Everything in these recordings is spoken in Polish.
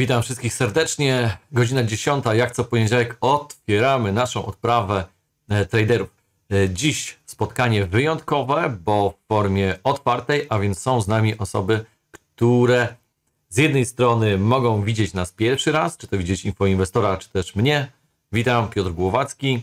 Witam wszystkich serdecznie. Godzina 10, jak co poniedziałek, otwieramy naszą odprawę e, traderów. E, dziś spotkanie wyjątkowe, bo w formie otwartej, a więc są z nami osoby, które z jednej strony mogą widzieć nas pierwszy raz, czy to widzieć infoinwestora, czy też mnie. Witam, Piotr Głowacki.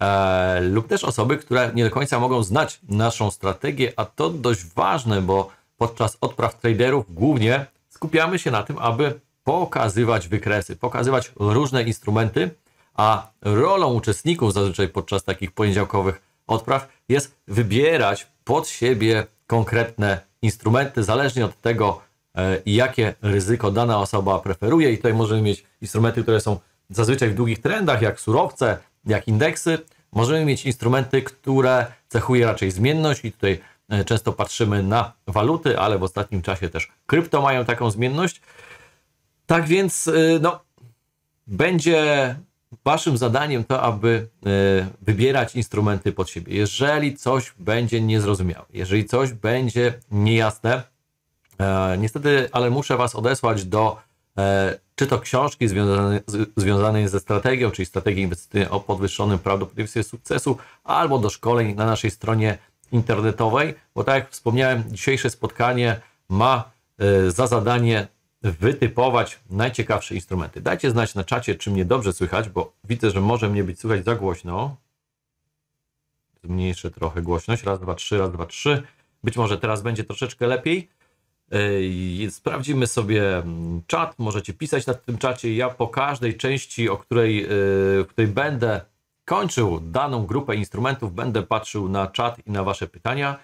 E, lub też osoby, które nie do końca mogą znać naszą strategię, a to dość ważne, bo podczas odpraw traderów głównie skupiamy się na tym, aby pokazywać wykresy, pokazywać różne instrumenty, a rolą uczestników zazwyczaj podczas takich poniedziałkowych odpraw jest wybierać pod siebie konkretne instrumenty, zależnie od tego, e, jakie ryzyko dana osoba preferuje. I tutaj możemy mieć instrumenty, które są zazwyczaj w długich trendach, jak surowce, jak indeksy. Możemy mieć instrumenty, które cechuje raczej zmienność i tutaj e, często patrzymy na waluty, ale w ostatnim czasie też krypto mają taką zmienność. Tak więc, y, no, będzie waszym zadaniem to, aby y, wybierać instrumenty pod siebie. Jeżeli coś będzie niezrozumiałe, jeżeli coś będzie niejasne, e, niestety, ale muszę was odesłać do e, czy to książki związane, związanej ze strategią, czyli strategii inwestycyjnej o podwyższonym prawdopodobieństwie sukcesu, albo do szkoleń na naszej stronie internetowej, bo tak jak wspomniałem, dzisiejsze spotkanie ma e, za zadanie wytypować najciekawsze instrumenty. Dajcie znać na czacie, czy mnie dobrze słychać, bo widzę, że może mnie być słychać za głośno. Zmniejszę trochę głośność. Raz, dwa, trzy, raz, dwa, trzy. Być może teraz będzie troszeczkę lepiej. Yy, sprawdzimy sobie mm, czat, możecie pisać na tym czacie. Ja po każdej części, o której, yy, w której będę kończył daną grupę instrumentów, będę patrzył na czat i na Wasze pytania.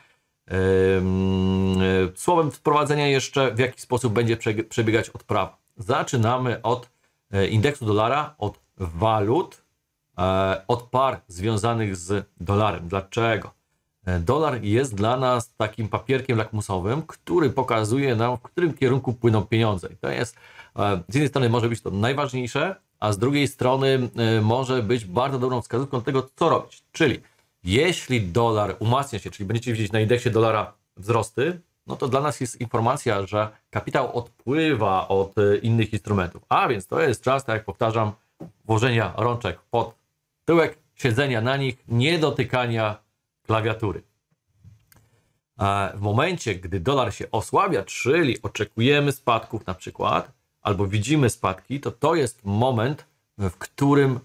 E, słowem wprowadzenia jeszcze, w jaki sposób będzie przebiegać odprawa. Zaczynamy od e, indeksu dolara, od walut, e, od par związanych z dolarem. Dlaczego? Dolar jest dla nas takim papierkiem lakmusowym, który pokazuje nam, w którym kierunku płyną pieniądze. I to jest, z jednej strony może być to najważniejsze, a z drugiej strony może być bardzo dobrą wskazówką tego, co robić. Czyli jeśli dolar umacnia się, czyli będziecie widzieć na indeksie dolara wzrosty, no to dla nas jest informacja, że kapitał odpływa od e, innych instrumentów. A więc to jest czas, tak jak powtarzam, włożenia rączek pod tyłek, siedzenia na nich, nie dotykania klawiatury. W momencie, gdy dolar się osłabia, czyli oczekujemy spadków na przykład, albo widzimy spadki, to to jest moment, w którym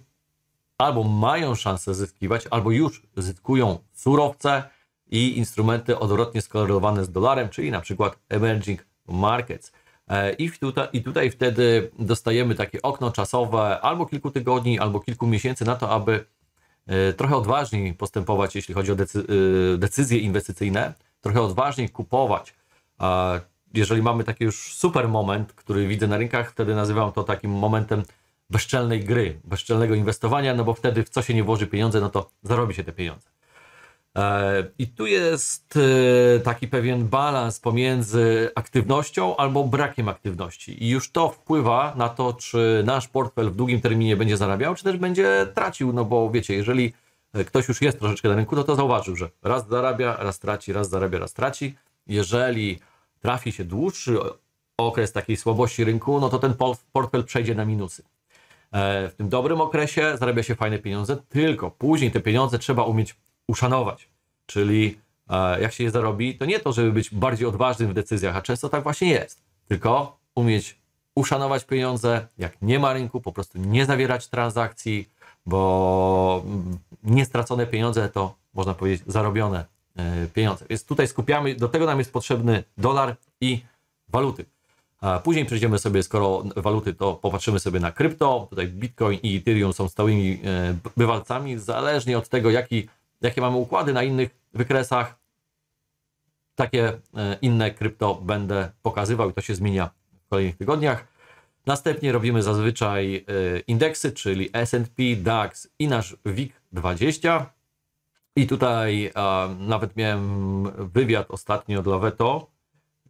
albo mają szansę zyskiwać, albo już zyskują surowce i instrumenty odwrotnie skorelowane z dolarem, czyli na przykład emerging markets. E, I tutaj, I tutaj wtedy dostajemy takie okno czasowe albo kilku tygodni, albo kilku miesięcy na to, aby e, trochę odważniej postępować, jeśli chodzi o e, decyzje inwestycyjne, trochę odważniej kupować. Jeżeli mamy taki już super moment, który widzę na rynkach, wtedy nazywam to takim momentem bezczelnej gry, bezczelnego inwestowania, no bo wtedy w co się nie włoży pieniądze, no to zarobi się te pieniądze. E, I tu jest e, taki pewien balans pomiędzy aktywnością albo brakiem aktywności. I już to wpływa na to, czy nasz portfel w długim terminie będzie zarabiał, czy też będzie tracił. No bo wiecie, jeżeli e, ktoś już jest troszeczkę na rynku, to no to zauważył, że raz zarabia, raz traci, raz zarabia, raz traci. Jeżeli trafi się dłuższy okres takiej słabości rynku, no to ten portfel przejdzie na minusy. E, w tym dobrym okresie zarabia się fajne pieniądze, tylko później te pieniądze trzeba umieć uszanować. Czyli e, jak się je zarobi, to nie to, żeby być bardziej odważnym w decyzjach, a często tak właśnie jest, tylko umieć uszanować pieniądze, jak nie ma rynku, po prostu nie zawierać transakcji, bo mm, niestracone pieniądze to można powiedzieć zarobione e, pieniądze. Więc tutaj skupiamy, do tego nam jest potrzebny dolar i waluty. Później przejdziemy sobie, skoro waluty, to popatrzymy sobie na krypto. Tutaj Bitcoin i Ethereum są stałymi e, bywalcami, zależnie od tego, jaki, jakie mamy układy na innych wykresach. Takie e, inne krypto będę pokazywał i to się zmienia w kolejnych tygodniach. Następnie robimy zazwyczaj e, indeksy, czyli SP, DAX i nasz WIG20. I tutaj nawet miałem wywiad ostatnio dla Veto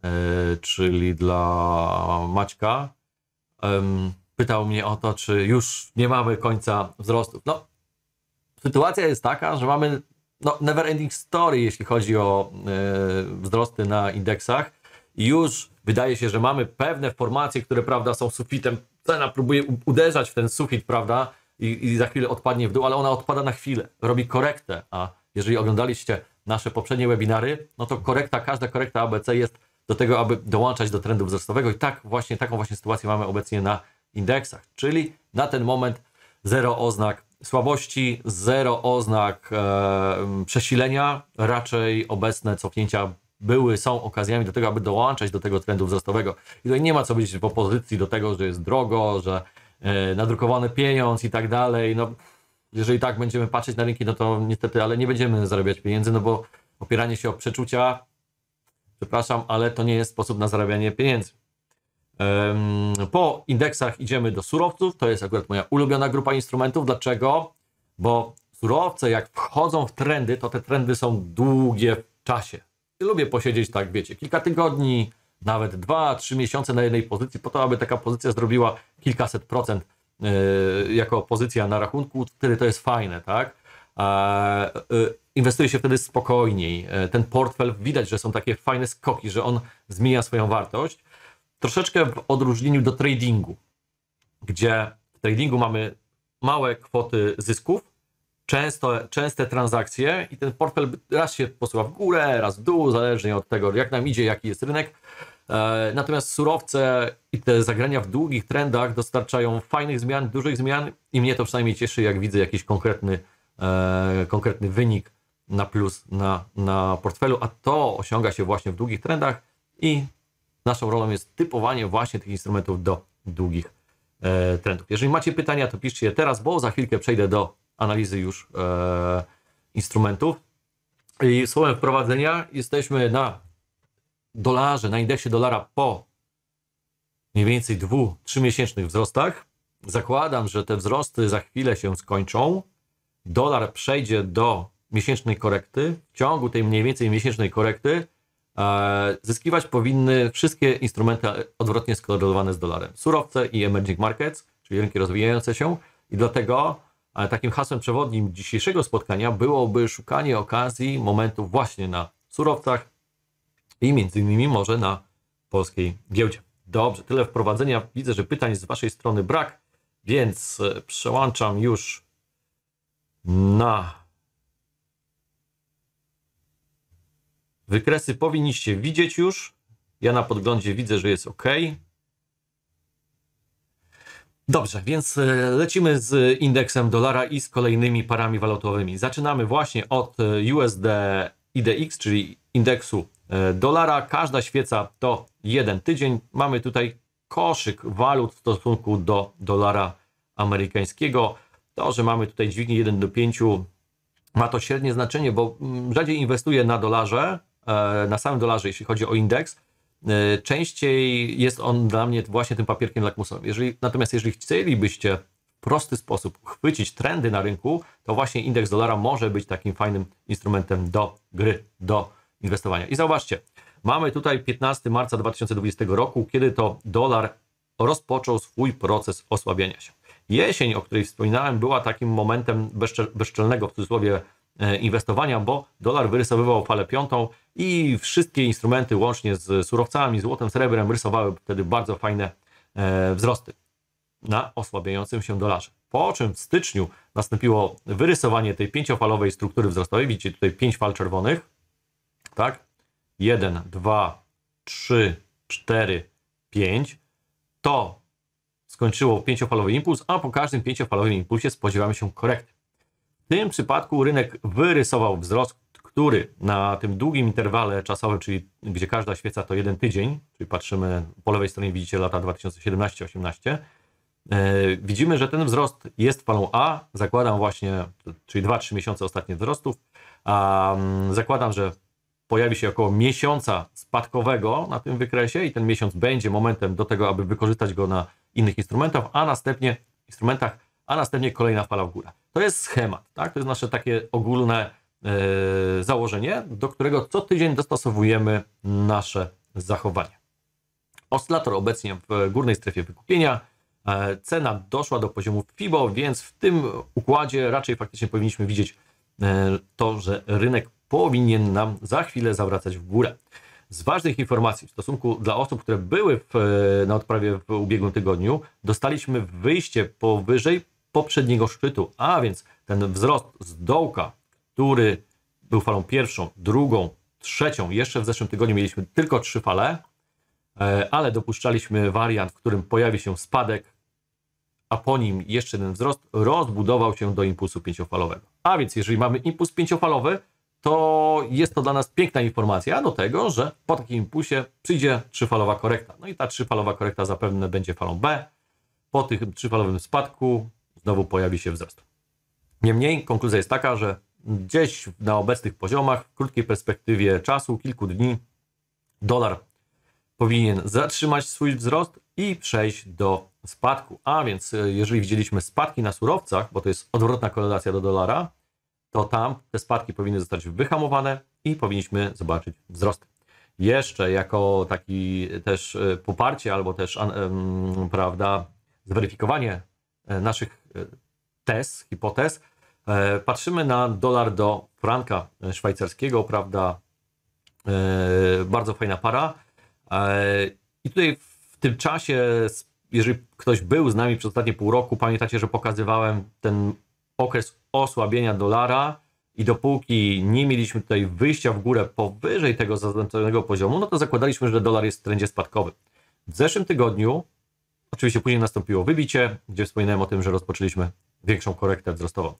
E, czyli dla Maćka, pytał mnie o to, czy już nie mamy końca wzrostów. No, sytuacja jest taka, że mamy no, never ending story, jeśli chodzi o e, wzrosty na indeksach. Już wydaje się, że mamy pewne formacje, które prawda są sufitem. Cena próbuje uderzać w ten sufit, prawda? I, i za chwilę odpadnie w dół, ale ona odpada na chwilę, robi korektę, a jeżeli oglądaliście nasze poprzednie webinary, no to korekta, każda korekta ABC jest do tego, aby dołączać do trendu wzrostowego. I tak właśnie taką właśnie sytuację mamy obecnie na indeksach, czyli na ten moment zero oznak słabości, zero oznak e, przesilenia, raczej obecne cofnięcia były, są okazjami do tego, aby dołączać do tego trendu wzrostowego. I tutaj nie ma co być w opozycji do tego, że jest drogo, że e, nadrukowany pieniądz i tak dalej. No, jeżeli tak będziemy patrzeć na rynki, no to niestety, ale nie będziemy zarabiać pieniędzy, no bo opieranie się o przeczucia przepraszam, ale to nie jest sposób na zarabianie pieniędzy. Po indeksach idziemy do surowców. To jest akurat moja ulubiona grupa instrumentów. Dlaczego? Bo surowce, jak wchodzą w trendy, to te trendy są długie w czasie. I lubię posiedzieć tak, wiecie, kilka tygodni, nawet dwa, trzy miesiące na jednej pozycji, po to, aby taka pozycja zrobiła kilkaset procent e, jako pozycja na rachunku, wtedy to jest fajne, tak? E, inwestuje się wtedy spokojniej. E, ten portfel, widać, że są takie fajne skoki, że on zmienia swoją wartość. Troszeczkę w odróżnieniu do tradingu, gdzie w tradingu mamy małe kwoty zysków, często, częste transakcje i ten portfel raz się posuwa w górę, raz w dół, zależnie od tego, jak nam idzie, jaki jest rynek. E, natomiast surowce i te zagrania w długich trendach dostarczają fajnych zmian, dużych zmian i mnie to przynajmniej cieszy, jak widzę jakiś konkretny, e, konkretny wynik na plus na, na portfelu, a to osiąga się właśnie w długich trendach i naszą rolą jest typowanie właśnie tych instrumentów do długich e, trendów. Jeżeli macie pytania, to piszcie je teraz, bo za chwilkę przejdę do analizy już e, instrumentów. I słowem wprowadzenia jesteśmy na dolarze, na indeksie dolara po mniej więcej dwu, trzymiesięcznych wzrostach. Zakładam, że te wzrosty za chwilę się skończą. Dolar przejdzie do miesięcznej korekty, w ciągu tej mniej więcej miesięcznej korekty e, zyskiwać powinny wszystkie instrumenty odwrotnie skorelowane z dolarem. Surowce i emerging markets, czyli rynki rozwijające się. I dlatego e, takim hasłem przewodnim dzisiejszego spotkania byłoby szukanie okazji, momentów właśnie na surowcach i między innymi może na polskiej giełdzie. Dobrze, tyle wprowadzenia. Widzę, że pytań z Waszej strony brak, więc e, przełączam już na Wykresy powinniście widzieć już. Ja na podglądzie widzę, że jest ok. Dobrze, więc e, lecimy z indeksem dolara i z kolejnymi parami walutowymi. Zaczynamy właśnie od e, USD IDX, czyli indeksu e, dolara. Każda świeca to jeden tydzień. Mamy tutaj koszyk walut w stosunku do dolara amerykańskiego. To, że mamy tutaj dźwignię 1 do 5, ma to średnie znaczenie, bo mm, rzadziej inwestuję na dolarze, E, na samym dolarze, jeśli chodzi o indeks, e, częściej jest on dla mnie właśnie tym papierkiem lakmusowym. Jeżeli, natomiast jeżeli chcielibyście w prosty sposób chwycić trendy na rynku, to właśnie indeks dolara może być takim fajnym instrumentem do gry, do inwestowania. I zauważcie, mamy tutaj 15 marca 2020 roku, kiedy to dolar rozpoczął swój proces osłabiania się. Jesień, o której wspominałem, była takim momentem bezczelnego w cudzysłowie E, inwestowania, bo dolar wyrysowywał falę piątą i wszystkie instrumenty łącznie z surowcami, złotem, srebrem rysowały wtedy bardzo fajne e, wzrosty na osłabiającym się dolarze. Po czym w styczniu nastąpiło wyrysowanie tej pięciofalowej struktury wzrostowej. Widzicie tutaj pięć fal czerwonych. Tak? 1, 2, 3, 4, 5. To skończyło pięciofalowy impuls, a po każdym pięciofalowym impulsie spodziewamy się korekty. W tym przypadku rynek wyrysował wzrost, który na tym długim interwale czasowym, czyli gdzie każda świeca to jeden tydzień, czyli patrzymy po lewej stronie, widzicie lata 2017-18, e, widzimy, że ten wzrost jest falą A. Zakładam właśnie, czyli 2-3 miesiące ostatnich wzrostów. Mm, zakładam, że pojawi się około miesiąca spadkowego na tym wykresie i ten miesiąc będzie momentem do tego, aby wykorzystać go na innych instrumentach, a następnie instrumentach a następnie kolejna fala w górę. To jest schemat, tak? to jest nasze takie ogólne yy, założenie, do którego co tydzień dostosowujemy nasze zachowanie. Oscylator obecnie w górnej strefie wykupienia, e, cena doszła do poziomu FIBO, więc w tym układzie raczej faktycznie powinniśmy widzieć e, to, że rynek powinien nam za chwilę zawracać w górę. Z ważnych informacji w stosunku dla osób, które były w, na odprawie w ubiegłym tygodniu, dostaliśmy wyjście powyżej poprzedniego szczytu, a więc ten wzrost z dołka, który był falą pierwszą, drugą, trzecią. Jeszcze w zeszłym tygodniu mieliśmy tylko trzy fale, e, ale dopuszczaliśmy wariant, w którym pojawi się spadek, a po nim jeszcze jeden wzrost, rozbudował się do impulsu pięciofalowego. A więc jeżeli mamy impuls pięciofalowy, to jest to dla nas piękna informacja do tego, że po takim impulsie przyjdzie trzyfalowa korekta. No i ta trzyfalowa korekta zapewne będzie falą B. Po tym trzyfalowym spadku znowu pojawi się wzrost. Niemniej konkluzja jest taka, że gdzieś na obecnych poziomach, w krótkiej perspektywie czasu, kilku dni, dolar powinien zatrzymać swój wzrost i przejść do spadku. A więc, e, jeżeli widzieliśmy spadki na surowcach, bo to jest odwrotna korelacja do dolara, to tam te spadki powinny zostać wyhamowane i powinniśmy zobaczyć wzrost. Jeszcze jako taki też e, poparcie albo też, prawda, zweryfikowanie e, naszych tez, hipotez. E, patrzymy na dolar do franka szwajcarskiego, prawda? E, bardzo fajna para. E, I tutaj w tym czasie, jeżeli ktoś był z nami przez ostatnie pół roku, pamiętacie, że pokazywałem ten okres osłabienia dolara i dopóki nie mieliśmy tutaj wyjścia w górę powyżej tego zaznaczonego poziomu, no to zakładaliśmy, że dolar jest w trendzie spadkowym. W zeszłym tygodniu Oczywiście później nastąpiło wybicie, gdzie wspominałem o tym, że rozpoczęliśmy większą korektę wzrostową.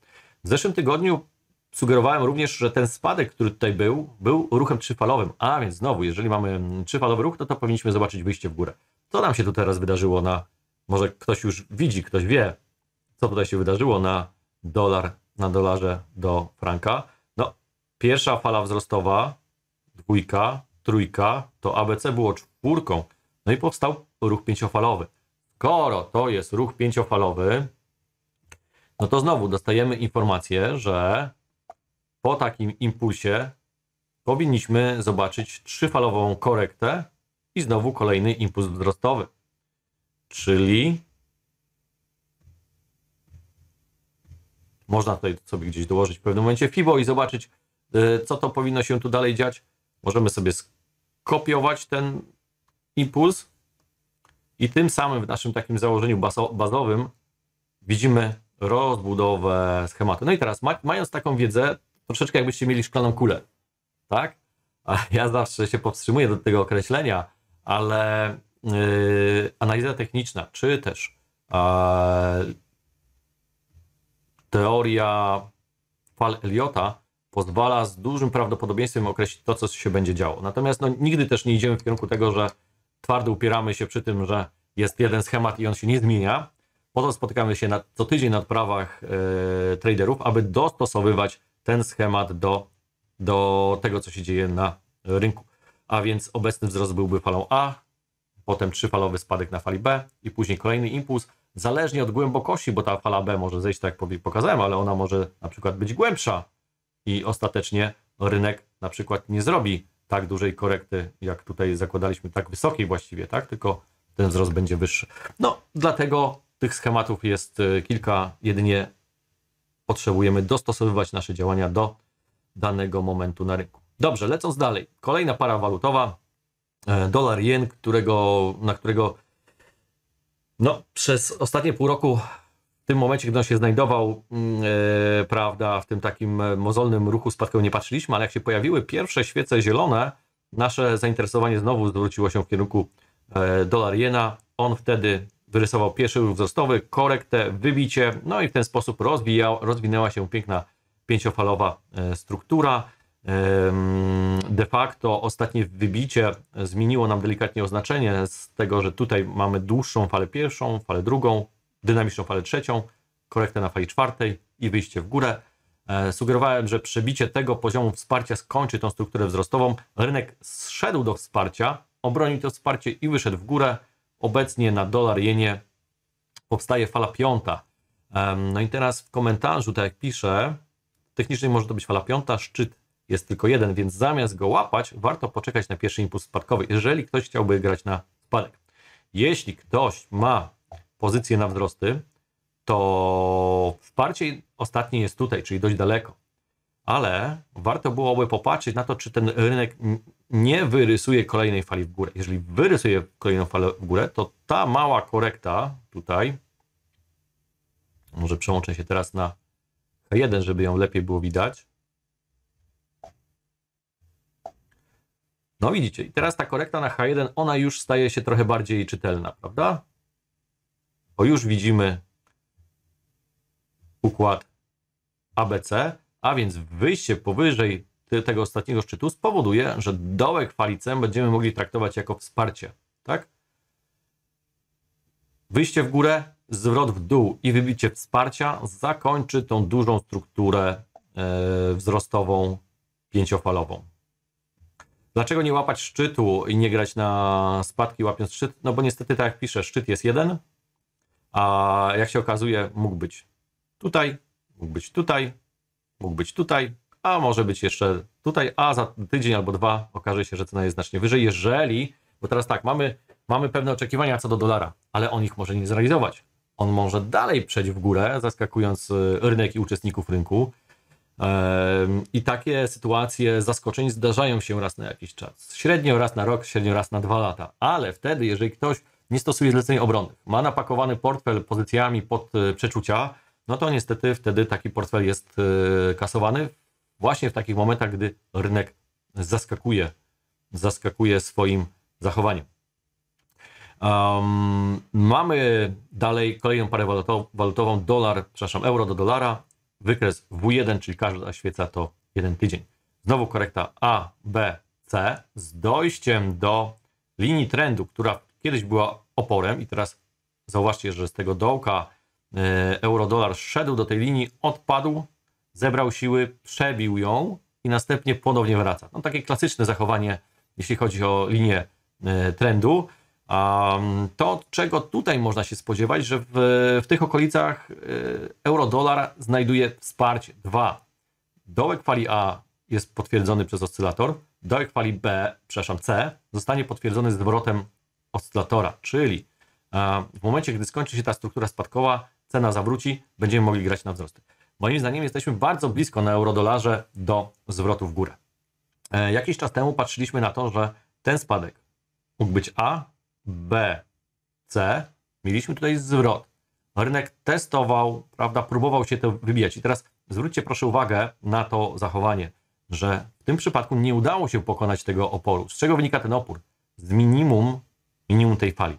W zeszłym tygodniu sugerowałem również, że ten spadek, który tutaj był, był ruchem trzyfalowym. A więc znowu, jeżeli mamy trzyfalowy ruch, no to powinniśmy zobaczyć wyjście w górę. Co nam się tu teraz wydarzyło na, może ktoś już widzi, ktoś wie, co tutaj się wydarzyło na dolar, na dolarze do franka. No, pierwsza fala wzrostowa, dwójka, trójka, to ABC było czwórką. No i powstał ruch pięciofalowy. Skoro to jest ruch pięciofalowy, no to znowu dostajemy informację, że po takim impulsie powinniśmy zobaczyć trzyfalową korektę i znowu kolejny impuls wzrostowy. Czyli można tutaj sobie gdzieś dołożyć w pewnym momencie FIBO i zobaczyć, y, co to powinno się tu dalej dziać. Możemy sobie skopiować ten impuls i tym samym w naszym takim założeniu bazowym widzimy rozbudowę schematu. No i teraz, mając taką wiedzę, troszeczkę jakbyście mieli szklaną kulę, tak? A ja zawsze się powstrzymuję do tego określenia, ale yy, analiza techniczna, czy też yy, teoria fal Eliota pozwala z dużym prawdopodobieństwem określić to, co się będzie działo. Natomiast no, nigdy też nie idziemy w kierunku tego, że twardo upieramy się przy tym, że jest jeden schemat i on się nie zmienia. Potem spotykamy się na, co tydzień na odprawach e, traderów, aby dostosowywać ten schemat do, do tego, co się dzieje na rynku. A więc obecny wzrost byłby falą A, potem trzyfalowy spadek na fali B i później kolejny impuls, zależnie od głębokości, bo ta fala B może zejść, tak jak pokazałem, ale ona może na przykład być głębsza i ostatecznie rynek na przykład nie zrobi tak dużej korekty, jak tutaj zakładaliśmy, tak wysokiej właściwie, tak? Tylko ten wzrost będzie wyższy. No, dlatego tych schematów jest y, kilka, jedynie potrzebujemy dostosowywać nasze działania do danego momentu na rynku. Dobrze, lecąc dalej. Kolejna para walutowa, e, dolar jen, którego, na którego no, przez ostatnie pół roku w tym momencie, gdy on się znajdował, yy, prawda, w tym takim e, mozolnym ruchu spadku nie patrzyliśmy, ale jak się pojawiły pierwsze świece zielone, nasze zainteresowanie znowu zwróciło się w kierunku yy, dolar jena. On wtedy wyrysował pierwszy ruch wzrostowy, korektę, wybicie, no i w ten sposób rozwijał, rozwinęła się piękna pięciofalowa struktura. De facto ostatnie wybicie zmieniło nam delikatnie oznaczenie z tego, że tutaj mamy dłuższą falę pierwszą, falę drugą, dynamiczną falę trzecią, korektę na fali czwartej i wyjście w górę. E, sugerowałem, że przebicie tego poziomu wsparcia skończy tą strukturę wzrostową. Rynek zszedł do wsparcia, obronił to wsparcie i wyszedł w górę. Obecnie na dolar jenie powstaje fala piąta. E, no i teraz w komentarzu, tak jak piszę, technicznie może to być fala piąta, szczyt jest tylko jeden, więc zamiast go łapać, warto poczekać na pierwszy impuls spadkowy, jeżeli ktoś chciałby grać na spadek. Jeśli ktoś ma pozycje na wzrosty, to wsparcie ostatnie jest tutaj, czyli dość daleko. Ale warto byłoby popatrzeć na to, czy ten rynek nie wyrysuje kolejnej fali w górę. Jeżeli wyrysuje kolejną falę w górę, to ta mała korekta tutaj, może przełączę się teraz na H1, żeby ją lepiej było widać. No widzicie, i teraz ta korekta na H1, ona już staje się trochę bardziej czytelna, prawda? bo już widzimy układ ABC, a więc wyjście powyżej tego ostatniego szczytu spowoduje, że dołek fali C będziemy mogli traktować jako wsparcie, tak? Wyjście w górę, zwrot w dół i wybicie wsparcia zakończy tą dużą strukturę e, wzrostową pięciofalową. Dlaczego nie łapać szczytu i nie grać na spadki łapiąc szczyt? No bo niestety, tak jak piszę, szczyt jest jeden, a jak się okazuje, mógł być tutaj, mógł być tutaj, mógł być tutaj, a może być jeszcze tutaj, a za tydzień albo dwa okaże się, że cena jest znacznie wyżej, jeżeli, bo teraz tak, mamy, mamy pewne oczekiwania co do dolara, ale on ich może nie zrealizować. On może dalej przejść w górę, zaskakując e, rynek i uczestników rynku. I takie sytuacje zaskoczeń zdarzają się raz na jakiś czas. Średnio raz na rok, średnio raz na dwa lata. Ale wtedy, jeżeli ktoś nie stosuje zleceń obronnych, ma napakowany portfel pozycjami pod e, przeczucia, no to niestety wtedy taki portfel jest e, kasowany właśnie w takich momentach, gdy rynek zaskakuje, zaskakuje swoim zachowaniem. Um, mamy dalej kolejną parę walutową, dolar, przepraszam, euro do dolara, wykres W1, czyli każdy oświeca to jeden tydzień. Znowu korekta A, B, C z dojściem do linii trendu, która kiedyś była oporem i teraz zauważcie, że z tego dołka e, eurodolar szedł do tej linii, odpadł, zebrał siły, przebił ją i następnie ponownie wraca. No, takie klasyczne zachowanie, jeśli chodzi o linię e, trendu. To, czego tutaj można się spodziewać, że w, w tych okolicach e, eurodolar znajduje wsparcie. Dwa. Dołek fali A jest potwierdzony przez oscylator, dołek fali B, przepraszam, C zostanie potwierdzony zwrotem oscylatora, czyli e, w momencie, gdy skończy się ta struktura spadkowa, cena zawróci, będziemy mogli grać na wzrosty. Moim zdaniem jesteśmy bardzo blisko na eurodolarze do zwrotu w górę. E, jakiś czas temu patrzyliśmy na to, że ten spadek mógł być A, B, C. Mieliśmy tutaj zwrot. Rynek testował, prawda, próbował się to wybijać. I teraz zwróćcie proszę uwagę na to zachowanie, że w tym przypadku nie udało się pokonać tego oporu. Z czego wynika ten opór? Z minimum minimum tej fali.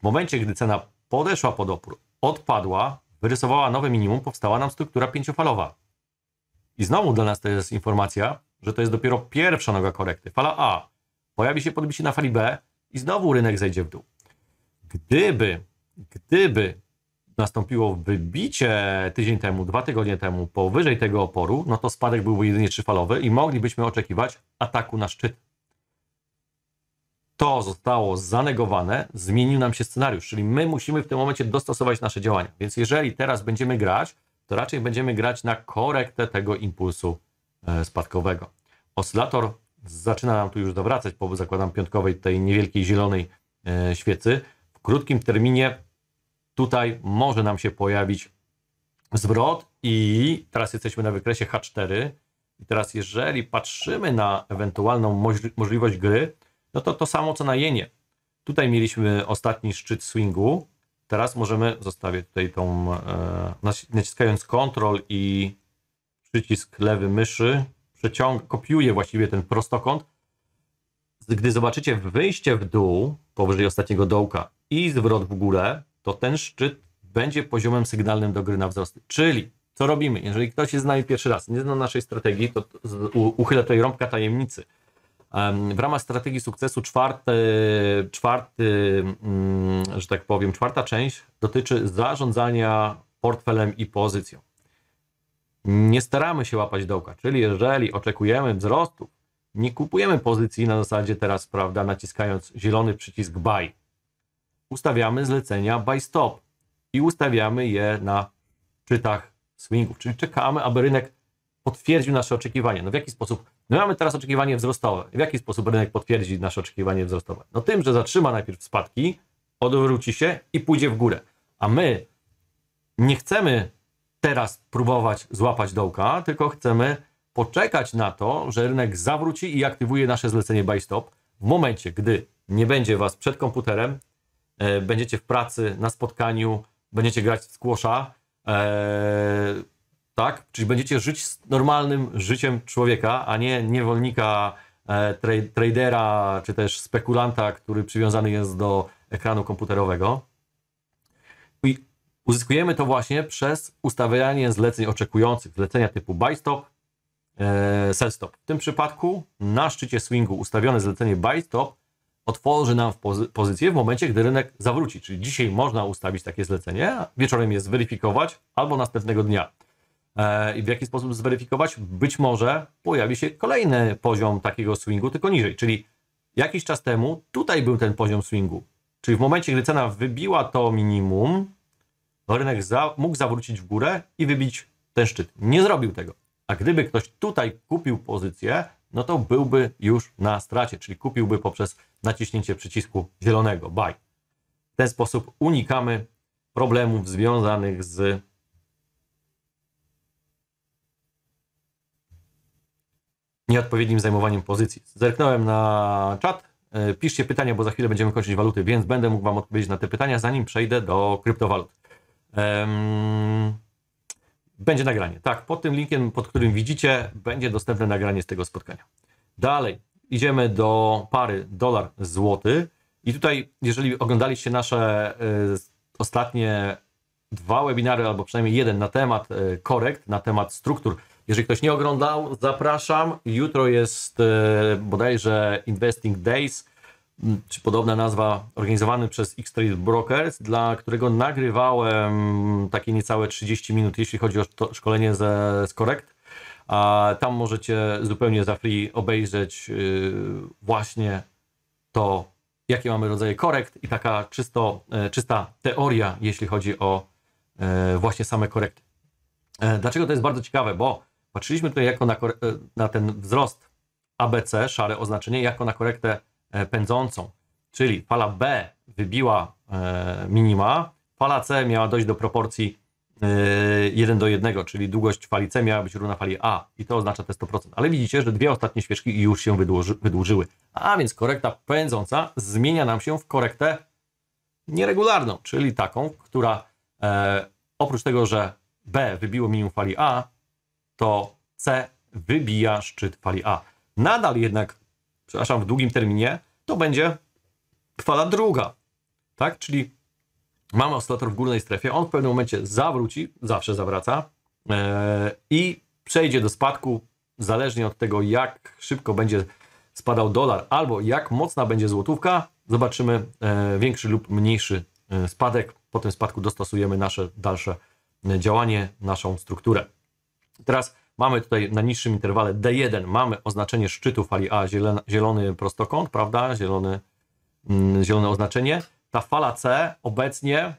W momencie, gdy cena podeszła pod opór, odpadła, wyrysowała nowe minimum, powstała nam struktura pięciofalowa. I znowu dla nas to jest informacja, że to jest dopiero pierwsza noga korekty. Fala A. Pojawi się podbicie na fali B i znowu rynek zejdzie w dół. Gdyby, gdyby nastąpiło wybicie tydzień temu, dwa tygodnie temu powyżej tego oporu, no to spadek byłby jedynie trzyfalowy i moglibyśmy oczekiwać ataku na szczyt to zostało zanegowane, zmienił nam się scenariusz, czyli my musimy w tym momencie dostosować nasze działania. Więc jeżeli teraz będziemy grać, to raczej będziemy grać na korektę tego impulsu e, spadkowego. Oscylator zaczyna nam tu już dowracać po, zakładam, piątkowej tej niewielkiej zielonej e, świecy. W krótkim terminie tutaj może nam się pojawić zwrot i teraz jesteśmy na wykresie H4 i teraz jeżeli patrzymy na ewentualną możliwość gry, no to to samo co na jenie. Tutaj mieliśmy ostatni szczyt swingu. Teraz możemy, zostawię tutaj tą, e, naciskając Ctrl i przycisk lewy myszy, przeciąg, kopiuję właściwie ten prostokąt. Gdy zobaczycie wyjście w dół, powyżej ostatniego dołka i zwrot w górę, to ten szczyt będzie poziomem sygnalnym do gry na wzrost. Czyli co robimy? Jeżeli ktoś jest z nami pierwszy raz, nie zna naszej strategii, to uchylę tutaj rąbka tajemnicy – w ramach strategii sukcesu czwarty, czwarty, mm, że tak powiem, czwarta część dotyczy zarządzania portfelem i pozycją. Nie staramy się łapać dołka, czyli jeżeli oczekujemy wzrostu, nie kupujemy pozycji na zasadzie teraz, prawda, naciskając zielony przycisk buy. Ustawiamy zlecenia buy stop i ustawiamy je na czytach swingów, czyli czekamy, aby rynek potwierdził nasze oczekiwania. No w jaki sposób My no mamy teraz oczekiwanie wzrostowe. W jaki sposób rynek potwierdzi nasze oczekiwanie wzrostowe? No tym, że zatrzyma najpierw spadki, odwróci się i pójdzie w górę. A my nie chcemy teraz próbować złapać dołka, tylko chcemy poczekać na to, że rynek zawróci i aktywuje nasze zlecenie buy stop. W momencie, gdy nie będzie was przed komputerem, e, będziecie w pracy, na spotkaniu, będziecie grać w squasha, e, tak? Czyli będziecie żyć z normalnym życiem człowieka, a nie niewolnika, e, tradera czy też spekulanta, który przywiązany jest do ekranu komputerowego. I uzyskujemy to właśnie przez ustawianie zleceń oczekujących, zlecenia typu buy stop, e, sell stop. W tym przypadku na szczycie swingu ustawione zlecenie buy stop otworzy nam pozycję w momencie, gdy rynek zawróci. Czyli dzisiaj można ustawić takie zlecenie, wieczorem je zweryfikować albo następnego dnia. E, i w jaki sposób zweryfikować, być może pojawi się kolejny poziom takiego swingu, tylko niżej. Czyli jakiś czas temu tutaj był ten poziom swingu. Czyli w momencie, gdy cena wybiła to minimum, rynek za, mógł zawrócić w górę i wybić ten szczyt. Nie zrobił tego. A gdyby ktoś tutaj kupił pozycję, no to byłby już na stracie, czyli kupiłby poprzez naciśnięcie przycisku zielonego buy. W ten sposób unikamy problemów związanych z nieodpowiednim zajmowaniem pozycji. Zerknąłem na czat, e, piszcie pytania, bo za chwilę będziemy kończyć waluty, więc będę mógł Wam odpowiedzieć na te pytania, zanim przejdę do kryptowalut. Um, będzie nagranie. Tak, pod tym linkiem, pod którym widzicie, będzie dostępne nagranie z tego spotkania. Dalej, idziemy do pary dolar-złoty. I tutaj, jeżeli oglądaliście nasze y, ostatnie dwa webinary, albo przynajmniej jeden na temat e, korekt, na temat struktur jeżeli ktoś nie oglądał, zapraszam. Jutro jest e, bodajże Investing Days, czy podobna nazwa, organizowany przez X-Trade Brokers, dla którego nagrywałem takie niecałe 30 minut, jeśli chodzi o szkolenie ze, z Correct. A tam możecie zupełnie za free obejrzeć y, właśnie to, jakie mamy rodzaje korekt i taka czysto, e, czysta teoria, jeśli chodzi o e, właśnie same korekty. Dlaczego to jest bardzo ciekawe? Bo Patrzyliśmy tutaj jako na, e, na ten wzrost ABC, szare oznaczenie, jako na korektę e, pędzącą, czyli fala B wybiła e, minima, fala C miała dojść do proporcji 1 do 1, czyli długość fali C miała być równa fali A i to oznacza te 100%. Ale widzicie, że dwie ostatnie świeczki już się wydłuży, wydłużyły. A więc korekta pędząca zmienia nam się w korektę nieregularną, czyli taką, która e, oprócz tego, że B wybiło minimum fali A, to C wybija szczyt fali A. Nadal jednak, przepraszam, w długim terminie to będzie fala druga, tak? Czyli mamy oscylator w górnej strefie, on w pewnym momencie zawróci, zawsze zawraca yy, i przejdzie do spadku, zależnie od tego, jak szybko będzie spadał dolar albo jak mocna będzie złotówka, zobaczymy yy, większy lub mniejszy yy, spadek. Po tym spadku dostosujemy nasze dalsze działanie, naszą strukturę. Teraz mamy tutaj na niższym interwale D1, mamy oznaczenie szczytu fali A, zielony, zielony prostokąt, prawda, zielony, mm, zielone oznaczenie. Ta fala C obecnie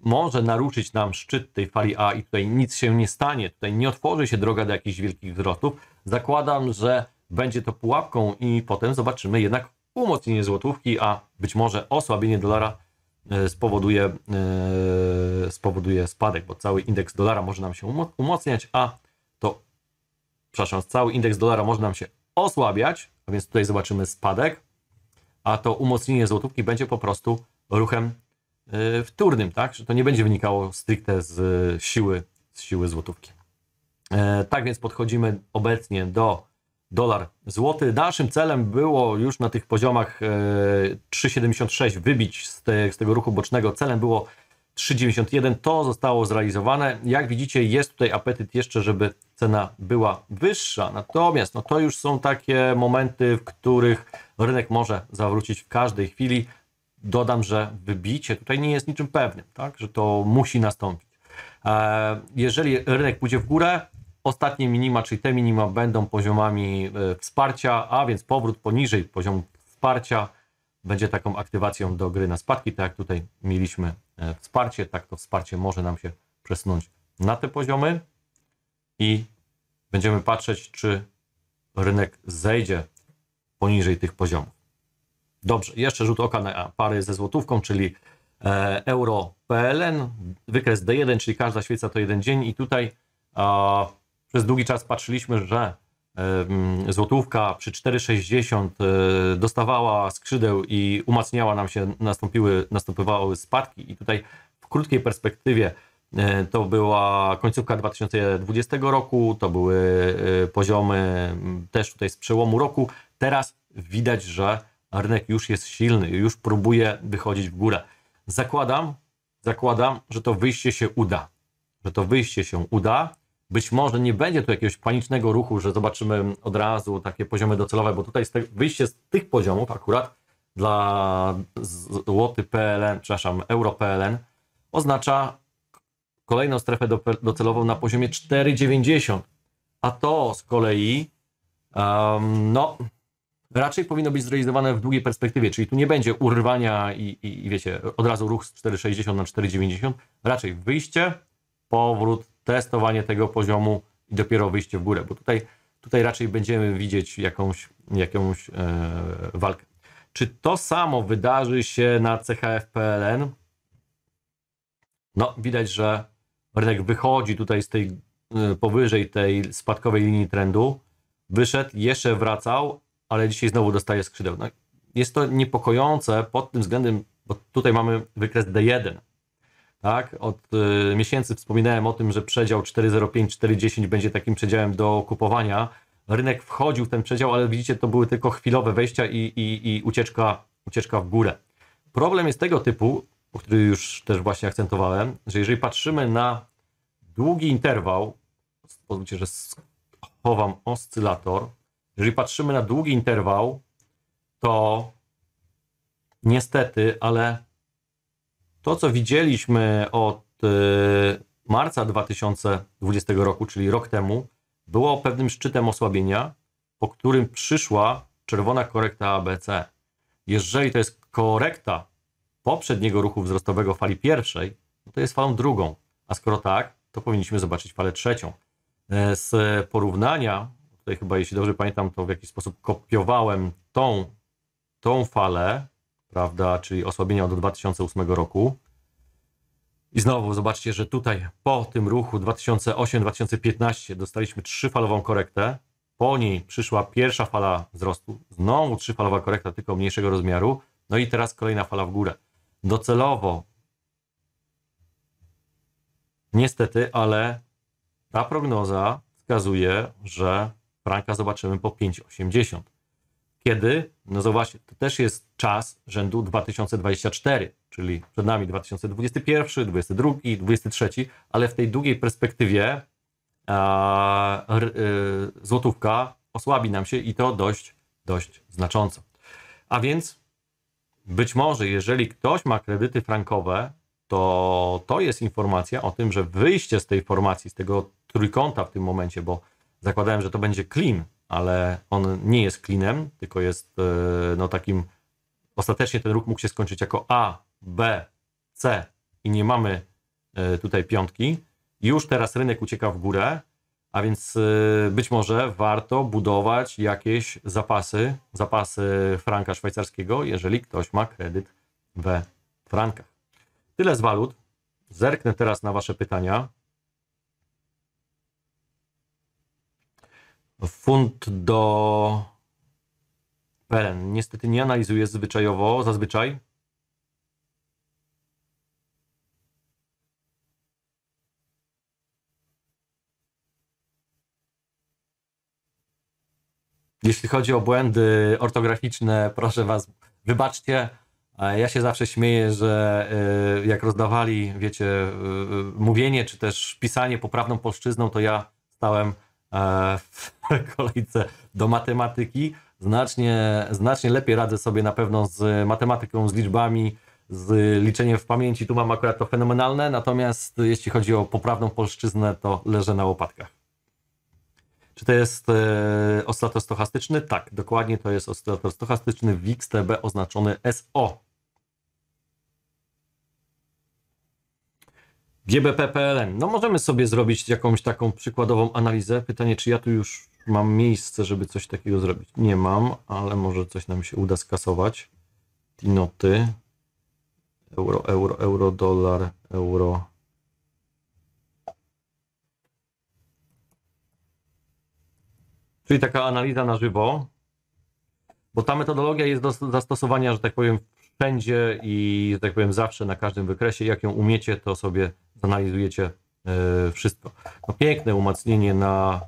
może naruszyć nam szczyt tej fali A i tutaj nic się nie stanie, tutaj nie otworzy się droga do jakichś wielkich wzrostów. Zakładam, że będzie to pułapką i potem zobaczymy jednak umocnienie złotówki, a być może osłabienie dolara E, spowoduje, e, spowoduje spadek, bo cały indeks dolara może nam się umocniać, a to, przepraszam, cały indeks dolara może nam się osłabiać, a więc tutaj zobaczymy spadek, a to umocnienie złotówki będzie po prostu ruchem e, wtórnym, tak? Że to nie będzie wynikało stricte z siły, z siły złotówki. Tak więc podchodzimy obecnie do dolar złoty. Naszym celem było już na tych poziomach 3,76 e, wybić z, te, z tego ruchu bocznego. Celem było 3,91. To zostało zrealizowane. Jak widzicie, jest tutaj apetyt jeszcze, żeby cena była wyższa. Natomiast no to już są takie momenty, w których rynek może zawrócić w każdej chwili. Dodam, że wybicie tutaj nie jest niczym pewnym, tak? że to musi nastąpić. E, jeżeli rynek pójdzie w górę, Ostatnie minima, czyli te minima będą poziomami e, wsparcia, a więc powrót poniżej poziomu wsparcia będzie taką aktywacją do gry na spadki, tak jak tutaj mieliśmy e, wsparcie, tak to wsparcie może nam się przesunąć na te poziomy i będziemy patrzeć, czy rynek zejdzie poniżej tych poziomów. Dobrze, jeszcze rzut oka na pary ze złotówką, czyli e, euro PLN, wykres D1, czyli każda świeca to jeden dzień i tutaj przez długi czas patrzyliśmy, że złotówka przy 4,60 e, dostawała skrzydeł i umacniała nam się, nastąpiły, spadki i tutaj w krótkiej perspektywie e, to była końcówka 2020 roku, to były e, poziomy też tutaj z przełomu roku. Teraz widać, że rynek już jest silny, już próbuje wychodzić w górę. Zakładam, zakładam, że to wyjście się uda. Że to wyjście się uda być może nie będzie tu jakiegoś panicznego ruchu, że zobaczymy od razu takie poziomy docelowe, bo tutaj wyjście z tych poziomów akurat dla złoty PLN, przepraszam, euro PLN oznacza kolejną strefę docelową na poziomie 4,90. A to z kolei um, no, raczej powinno być zrealizowane w długiej perspektywie, czyli tu nie będzie urwania i, i, i wiecie, od razu ruch z 4,60 na 4,90, raczej wyjście, powrót testowanie tego poziomu i dopiero wyjście w górę, bo tutaj, tutaj raczej będziemy widzieć jakąś, jakąś e, walkę. Czy to samo wydarzy się na CHF.pl? No, widać, że rynek wychodzi tutaj z tej e, powyżej tej spadkowej linii trendu. Wyszedł, jeszcze wracał, ale dzisiaj znowu dostaje skrzydeł. No, jest to niepokojące pod tym względem, bo tutaj mamy wykres D1 tak? Od y, miesięcy wspominałem o tym, że przedział 4,05-4,10 będzie takim przedziałem do kupowania. Rynek wchodził w ten przedział, ale widzicie, to były tylko chwilowe wejścia i, i, i ucieczka, ucieczka w górę. Problem jest tego typu, o który już też właśnie akcentowałem, że jeżeli patrzymy na długi interwał, pozwólcie, że schowam oscylator, jeżeli patrzymy na długi interwał, to niestety, ale to, co widzieliśmy od y, marca 2020 roku, czyli rok temu, było pewnym szczytem osłabienia, po którym przyszła czerwona korekta ABC. Jeżeli to jest korekta poprzedniego ruchu wzrostowego fali pierwszej, no to jest falą drugą. A skoro tak, to powinniśmy zobaczyć falę trzecią. E, z porównania, tutaj chyba, jeśli dobrze pamiętam, to w jakiś sposób kopiowałem tą, tą falę, prawda, czyli osłabienia do 2008 roku. I znowu zobaczcie, że tutaj po tym ruchu 2008-2015 dostaliśmy trzyfalową korektę. Po niej przyszła pierwsza fala wzrostu, znowu trzyfalowa korekta, tylko mniejszego rozmiaru. No i teraz kolejna fala w górę. Docelowo, niestety, ale ta prognoza wskazuje, że franka zobaczymy po 5,80. Kiedy? No zobaczcie, to też jest czas rzędu 2024, czyli przed nami 2021, 2022, 2023, ale w tej długiej perspektywie r, y, złotówka osłabi nam się i to dość, dość znacząco. A więc być może, jeżeli ktoś ma kredyty frankowe, to to jest informacja o tym, że wyjście z tej formacji, z tego trójkąta w tym momencie, bo zakładałem, że to będzie klim ale on nie jest klinem, tylko jest e, no takim. Ostatecznie ten ruch mógł się skończyć jako A, B, C i nie mamy e, tutaj piątki. Już teraz rynek ucieka w górę, a więc e, być może warto budować jakieś zapasy, zapasy franka szwajcarskiego, jeżeli ktoś ma kredyt we frankach. Tyle z walut. Zerknę teraz na Wasze pytania. Funt do PLN. Niestety nie analizuję zwyczajowo, zazwyczaj. Jeśli chodzi o błędy ortograficzne, proszę Was, wybaczcie. Ja się zawsze śmieję, że y, jak rozdawali, wiecie, y, y, mówienie czy też pisanie poprawną polszczyzną, to ja stałem E, w kolejce do matematyki. Znacznie, znacznie lepiej radzę sobie na pewno z matematyką, z liczbami, z liczeniem w pamięci. Tu mam akurat to fenomenalne, natomiast jeśli chodzi o poprawną polszczyznę, to leżę na łopatkach. Czy to jest e, oscylator stochastyczny? Tak, dokładnie to jest oscylator stochastyczny WIX-TB oznaczony SO. GBP.pl. No możemy sobie zrobić jakąś taką przykładową analizę. Pytanie, czy ja tu już mam miejsce, żeby coś takiego zrobić. Nie mam, ale może coś nam się uda skasować. Tinoty. Euro, euro, euro, dolar, euro. Czyli taka analiza na żywo, bo ta metodologia jest do zastosowania, że tak powiem, wszędzie i, że tak powiem, zawsze na każdym wykresie. Jak ją umiecie, to sobie analizujecie e, wszystko. No piękne umacnienie na...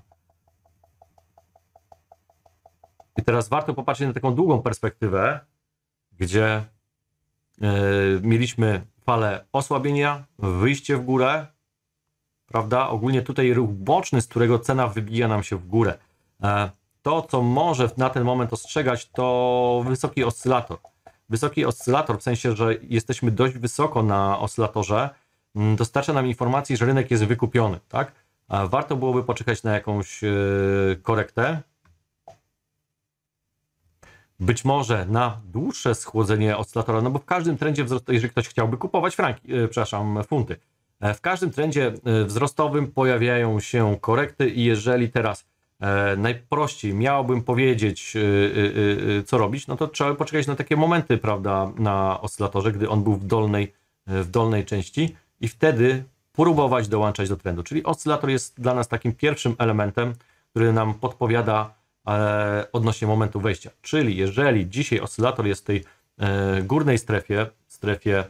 I teraz warto popatrzeć na taką długą perspektywę, gdzie e, mieliśmy falę osłabienia, wyjście w górę, prawda? Ogólnie tutaj ruch boczny, z którego cena wybija nam się w górę. E, to, co może na ten moment ostrzegać, to wysoki oscylator. Wysoki oscylator, w sensie, że jesteśmy dość wysoko na oscylatorze, Mm, dostarcza nam informacji, że rynek jest wykupiony, tak? A warto byłoby poczekać na jakąś e, korektę. Być może na dłuższe schłodzenie oscylatora, no bo w każdym trendzie wzrostu, jeżeli ktoś chciałby kupować franki, e, przepraszam, funty, e, w każdym trendzie wzrostowym pojawiają się korekty i jeżeli teraz najprościej miałbym powiedzieć, co robić, no to trzeba by poczekać na takie momenty, prawda, na oscylatorze, gdy on był w dolnej, w dolnej części i wtedy próbować dołączać do trendu. Czyli oscylator jest dla nas takim pierwszym elementem, który nam podpowiada e, odnośnie momentu wejścia. Czyli jeżeli dzisiaj oscylator jest w tej e, górnej strefie, strefie e,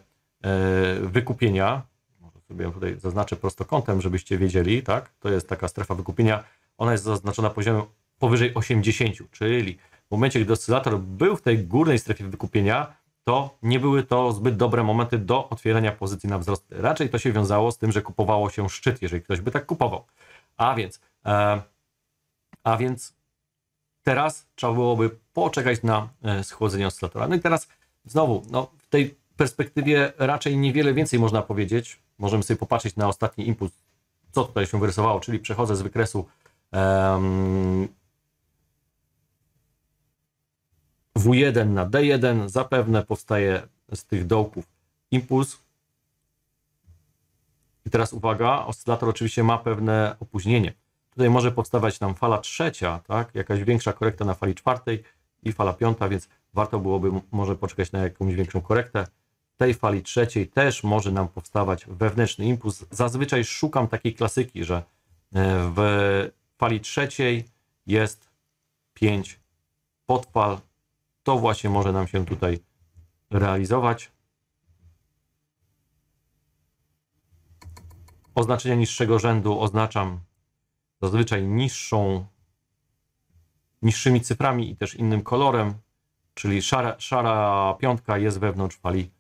wykupienia, może sobie tutaj zaznaczę prostokątem, żebyście wiedzieli, tak? To jest taka strefa wykupienia. Ona jest zaznaczona poziomem powyżej 80, czyli w momencie, gdy oscylator był w tej górnej strefie wykupienia, to nie były to zbyt dobre momenty do otwierania pozycji na wzrost. Raczej to się wiązało z tym, że kupowało się szczyt, jeżeli ktoś by tak kupował. A więc, e, a więc teraz trzeba byłoby poczekać na e, schłodzenie oscylatora. No i teraz znowu, no, w tej perspektywie raczej niewiele więcej można powiedzieć. Możemy sobie popatrzeć na ostatni impuls, co tutaj się wyrysowało, czyli przechodzę z wykresu W1 na D1 zapewne powstaje z tych dołków impuls. I teraz uwaga, oscylator oczywiście ma pewne opóźnienie. Tutaj może powstawać nam fala trzecia, tak? jakaś większa korekta na fali czwartej i fala piąta, więc warto byłoby może poczekać na jakąś większą korektę. Tej fali trzeciej też może nam powstawać wewnętrzny impuls. Zazwyczaj szukam takiej klasyki, że e, w fali trzeciej jest 5 podfal to właśnie może nam się tutaj realizować. Oznaczenia niższego rzędu oznaczam zazwyczaj niższą, niższymi cyframi i też innym kolorem, czyli szara, szara piątka jest wewnątrz fali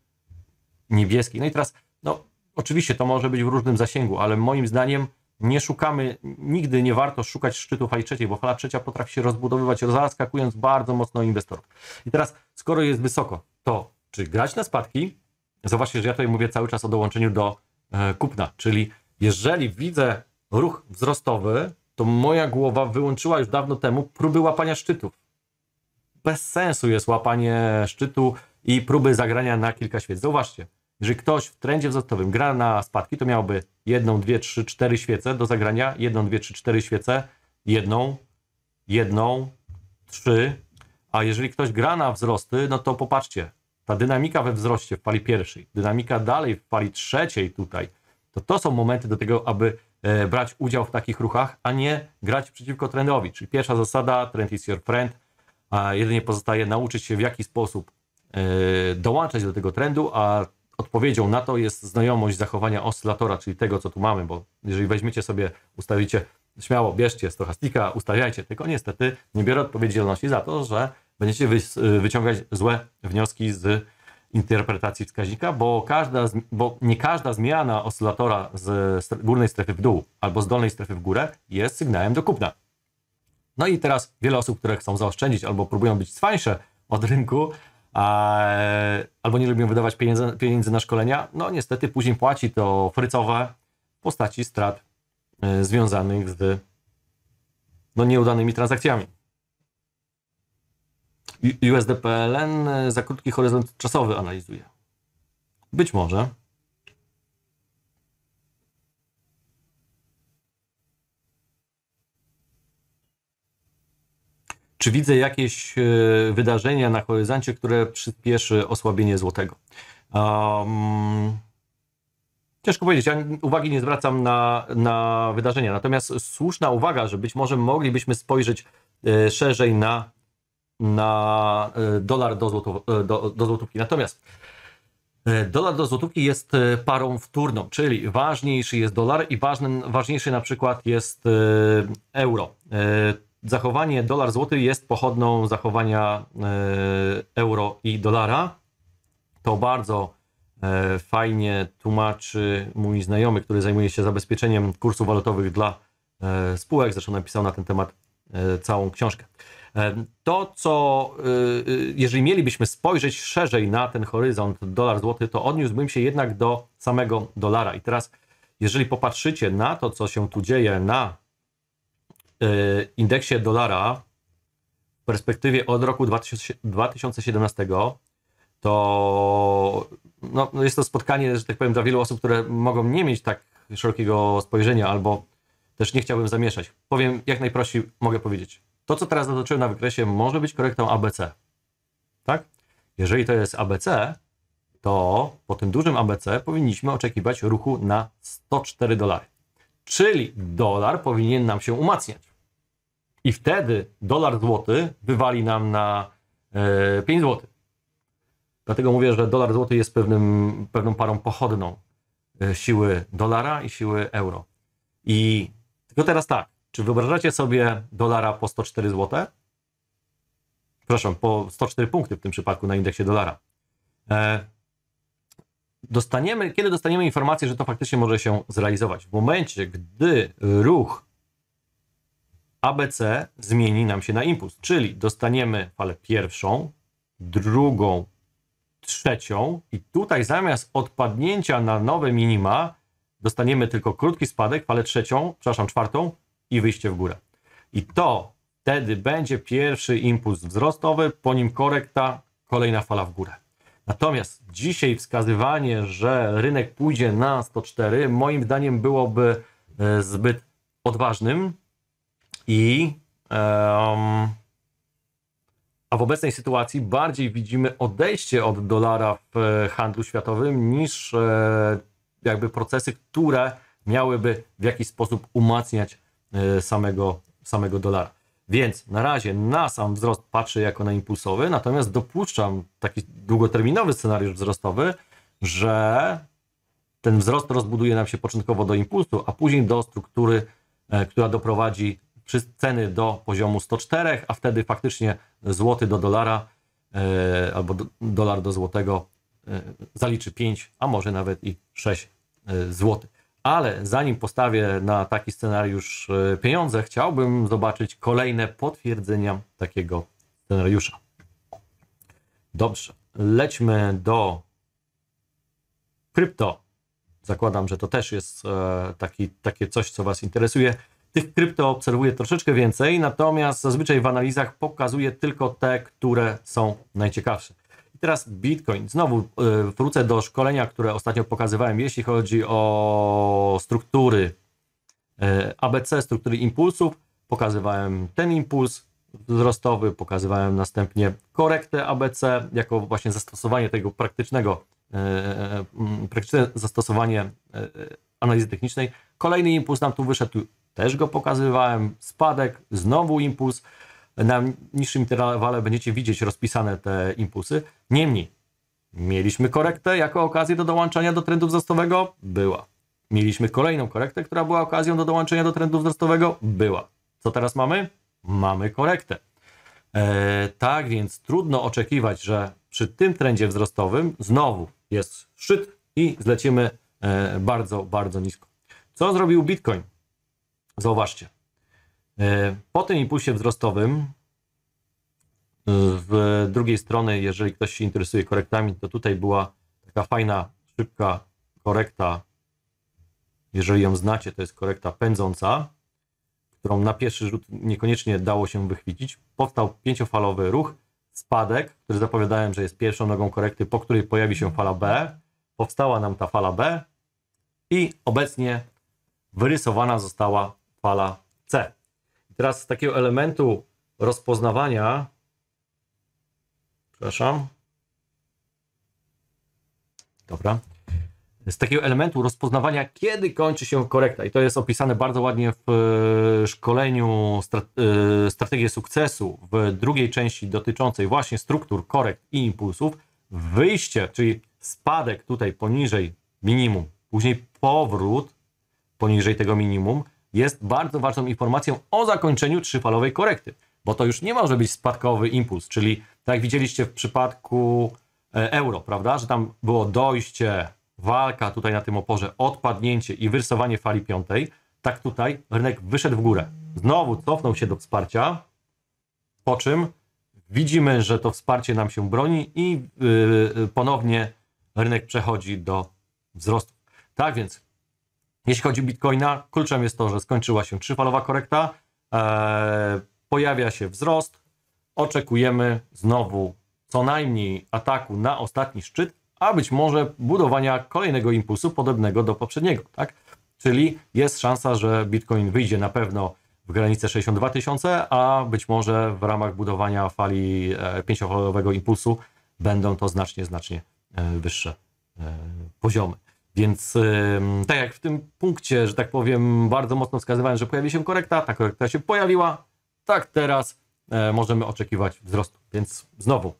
niebieskiej. No i teraz, no oczywiście to może być w różnym zasięgu, ale moim zdaniem nie szukamy, nigdy nie warto szukać szczytu fali trzeciej, bo fala trzecia potrafi się rozbudowywać, zaraskakując bardzo mocno inwestorów. I teraz, skoro jest wysoko, to czy grać na spadki? Zobaczcie, że ja tutaj mówię cały czas o dołączeniu do e, kupna, czyli jeżeli widzę ruch wzrostowy, to moja głowa wyłączyła już dawno temu próby łapania szczytów. Bez sensu jest łapanie szczytu i próby zagrania na kilka świec. Zobaczcie. Jeżeli ktoś w trendzie wzrostowym gra na spadki, to miałby jedną, dwie, trzy, cztery świece do zagrania, jedną, dwie, trzy, cztery świece, jedną, jedną, trzy. A jeżeli ktoś gra na wzrosty, no to popatrzcie, ta dynamika we wzroście w pali pierwszej, dynamika dalej w pali trzeciej tutaj, to to są momenty do tego, aby e, brać udział w takich ruchach, a nie grać przeciwko trendowi. Czyli pierwsza zasada, trend is your friend, a jedynie pozostaje nauczyć się w jaki sposób e, dołączać do tego trendu, a odpowiedzią na to jest znajomość zachowania oscylatora, czyli tego, co tu mamy, bo jeżeli weźmiecie sobie, ustawicie, śmiało bierzcie stochastika, ustawiajcie, tylko niestety nie biorę odpowiedzialności za to, że będziecie y, wyciągać złe wnioski z interpretacji wskaźnika, bo, każda, bo nie każda zmiana oscylatora z górnej strefy w dół albo z dolnej strefy w górę jest sygnałem do kupna. No i teraz wiele osób, które chcą zaoszczędzić albo próbują być cwańsze od rynku, E, albo nie lubią wydawać pieniędzy, pieniędzy na szkolenia, no niestety później płaci to frycowe w postaci strat e, związanych z no, nieudanymi transakcjami. USDPLN e, za krótki horyzont czasowy analizuje. Być może. Czy widzę jakieś e, wydarzenia na horyzoncie, które przyspieszy osłabienie złotego? Um, ciężko powiedzieć, ja uwagi nie zwracam na, na wydarzenia. Natomiast słuszna uwaga, że być może moglibyśmy spojrzeć e, szerzej na, na e, dolar do, do, do złotówki. Natomiast Dolar do złotówki jest parą wtórną, czyli ważniejszy jest dolar i ważny, ważniejszy na przykład jest euro zachowanie dolar-złoty jest pochodną zachowania e, euro i dolara. To bardzo e, fajnie tłumaczy mój znajomy, który zajmuje się zabezpieczeniem kursów walutowych dla e, spółek. Zresztą napisał na ten temat całą książkę. To, co jeżeli mielibyśmy spojrzeć szerzej na ten horyzont dolar-złoty, to odniósłbym się jednak do samego dolara. I teraz, jeżeli popatrzycie na to, co się tu dzieje na Y, indeksie dolara w perspektywie od roku 2017 to no, no, jest to spotkanie, że tak powiem, dla wielu osób, które mogą nie mieć tak szerokiego spojrzenia albo też nie chciałbym zamieszać. Powiem jak najprościej, mogę powiedzieć. To, co teraz zaznaczyłem na wykresie, może być korektą ABC. Tak? Jeżeli to jest ABC, to po tym dużym ABC powinniśmy oczekiwać ruchu na 104 dolary. Czyli dolar powinien nam się umacniać i wtedy dolar złoty wywali nam na 5 e, zł. Dlatego mówię, że dolar złoty jest pewnym, pewną parą pochodną e, siły dolara i siły euro. I tylko teraz tak, czy wyobrażacie sobie dolara po 104 zł? Przepraszam, po 104 punkty w tym przypadku na indeksie dolara. E, dostaniemy, kiedy dostaniemy informację, że to faktycznie może się zrealizować? W momencie, gdy ruch ABC zmieni nam się na impuls, czyli dostaniemy falę pierwszą, drugą, trzecią i tutaj zamiast odpadnięcia na nowe minima dostaniemy tylko krótki spadek, falę trzecią, przepraszam, czwartą i wyjście w górę. I to wtedy będzie pierwszy impuls wzrostowy, po nim korekta, kolejna fala w górę. Natomiast dzisiaj wskazywanie, że rynek pójdzie na 104, moim zdaniem byłoby e, zbyt odważnym, i um, a w obecnej sytuacji bardziej widzimy odejście od dolara w handlu światowym niż e, jakby procesy, które miałyby w jakiś sposób umacniać e, samego, samego dolara. Więc na razie na sam wzrost patrzę jako na impulsowy, natomiast dopuszczam taki długoterminowy scenariusz wzrostowy, że ten wzrost rozbuduje nam się początkowo do impulsu, a później do struktury, e, która doprowadzi ceny do poziomu 104, a wtedy faktycznie złoty do dolara e, albo dolar do złotego e, zaliczy 5, a może nawet i 6 e, zł. Ale zanim postawię na taki scenariusz pieniądze, chciałbym zobaczyć kolejne potwierdzenia takiego scenariusza. Dobrze, lećmy do krypto. Zakładam, że to też jest taki, takie coś, co Was interesuje. Tych krypto obserwuję troszeczkę więcej, natomiast zazwyczaj w analizach pokazuję tylko te, które są najciekawsze. I teraz Bitcoin. Znowu y, wrócę do szkolenia, które ostatnio pokazywałem, jeśli chodzi o struktury y, ABC, struktury impulsów. Pokazywałem ten impuls wzrostowy, pokazywałem następnie korektę ABC jako właśnie zastosowanie tego praktycznego, y, praktyczne zastosowanie analizy technicznej. Kolejny impuls nam tu wyszedł też go pokazywałem, spadek, znowu impuls. Na niższym interwale będziecie widzieć rozpisane te impulsy. Niemniej, mieliśmy korektę jako okazję do dołączenia do trendu wzrostowego? Była. Mieliśmy kolejną korektę, która była okazją do dołączenia do trendu wzrostowego? Była. Co teraz mamy? Mamy korektę. Eee, tak więc trudno oczekiwać, że przy tym trendzie wzrostowym znowu jest szczyt i zlecimy e, bardzo, bardzo nisko. Co zrobił Bitcoin? Zauważcie. E, po tym impulsie wzrostowym, e, w drugiej strony, jeżeli ktoś się interesuje korektami, to tutaj była taka fajna, szybka korekta. Jeżeli ją znacie, to jest korekta pędząca, którą na pierwszy rzut niekoniecznie dało się wychwycić. Powstał pięciofalowy ruch, spadek, który zapowiadałem, że jest pierwszą nogą korekty, po której pojawi się fala B. Powstała nam ta fala B i obecnie wyrysowana została fala C. I teraz z takiego elementu rozpoznawania, przepraszam, dobra, z takiego elementu rozpoznawania, kiedy kończy się korekta. I to jest opisane bardzo ładnie w e, szkoleniu e, Strategie Sukcesu w drugiej części dotyczącej właśnie struktur, korekt i impulsów. Wyjście, czyli spadek tutaj poniżej minimum, później powrót poniżej tego minimum, jest bardzo ważną informacją o zakończeniu trzyfalowej korekty, bo to już nie może być spadkowy impuls, czyli tak jak widzieliście w przypadku e, euro, prawda, że tam było dojście, walka tutaj na tym oporze, odpadnięcie i wyrysowanie fali piątej, tak tutaj rynek wyszedł w górę. Znowu cofnął się do wsparcia, po czym widzimy, że to wsparcie nam się broni i yy, ponownie rynek przechodzi do wzrostu. Tak więc jeśli chodzi o Bitcoina, kluczem jest to, że skończyła się trzyfalowa korekta, e, pojawia się wzrost, oczekujemy znowu co najmniej ataku na ostatni szczyt, a być może budowania kolejnego impulsu podobnego do poprzedniego, tak? Czyli jest szansa, że Bitcoin wyjdzie na pewno w granicę 62 tysiące, a być może w ramach budowania fali e, pięciofalowego impulsu będą to znacznie, znacznie e, wyższe e, poziomy. Więc tak jak w tym punkcie, że tak powiem, bardzo mocno wskazywałem, że pojawi się korekta, ta korekta się pojawiła, tak teraz e, możemy oczekiwać wzrostu. Więc znowu,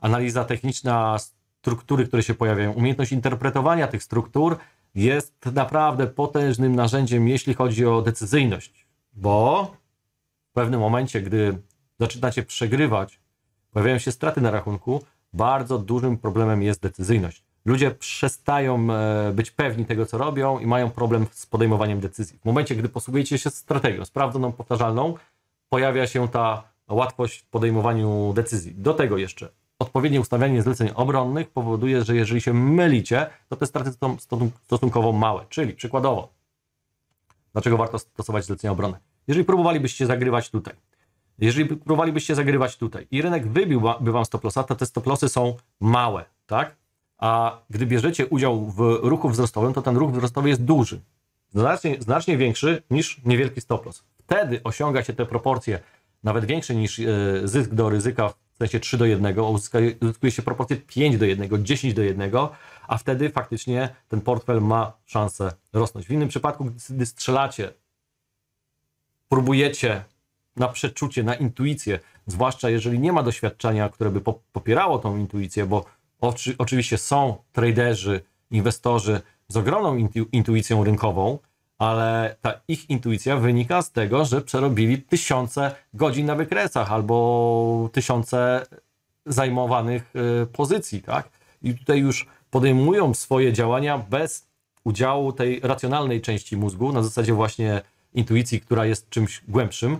analiza techniczna struktury, które się pojawiają, umiejętność interpretowania tych struktur jest naprawdę potężnym narzędziem, jeśli chodzi o decyzyjność, bo w pewnym momencie, gdy zaczynacie przegrywać, pojawiają się straty na rachunku, bardzo dużym problemem jest decyzyjność ludzie przestają e, być pewni tego, co robią i mają problem z podejmowaniem decyzji. W momencie, gdy posługujecie się strategią sprawdzoną, powtarzalną, pojawia się ta łatwość w podejmowaniu decyzji. Do tego jeszcze odpowiednie ustawianie zleceń obronnych powoduje, że jeżeli się mylicie, to te straty są stosunkowo małe. Czyli przykładowo, dlaczego warto stosować zlecenia obronne? Jeżeli próbowalibyście zagrywać tutaj, jeżeli próbowalibyście zagrywać tutaj i rynek wybiłby Wam stop lossa, to te stop losy są małe, tak? a gdy bierzecie udział w ruchu wzrostowym, to ten ruch wzrostowy jest duży, znacznie, znacznie większy niż niewielki stop loss. Wtedy się te proporcje nawet większe niż e, zysk do ryzyka w sensie 3 do 1, uzyskuje się proporcje 5 do 1, 10 do 1, a wtedy faktycznie ten portfel ma szansę rosnąć. W innym przypadku, gdy strzelacie, próbujecie na przeczucie, na intuicję, zwłaszcza jeżeli nie ma doświadczenia, które by popierało tą intuicję, bo Oczy, oczywiście są traderzy, inwestorzy z ogromną intu, intuicją rynkową, ale ta ich intuicja wynika z tego, że przerobili tysiące godzin na wykresach albo tysiące zajmowanych y, pozycji, tak? I tutaj już podejmują swoje działania bez udziału tej racjonalnej części mózgu, na zasadzie właśnie intuicji, która jest czymś głębszym,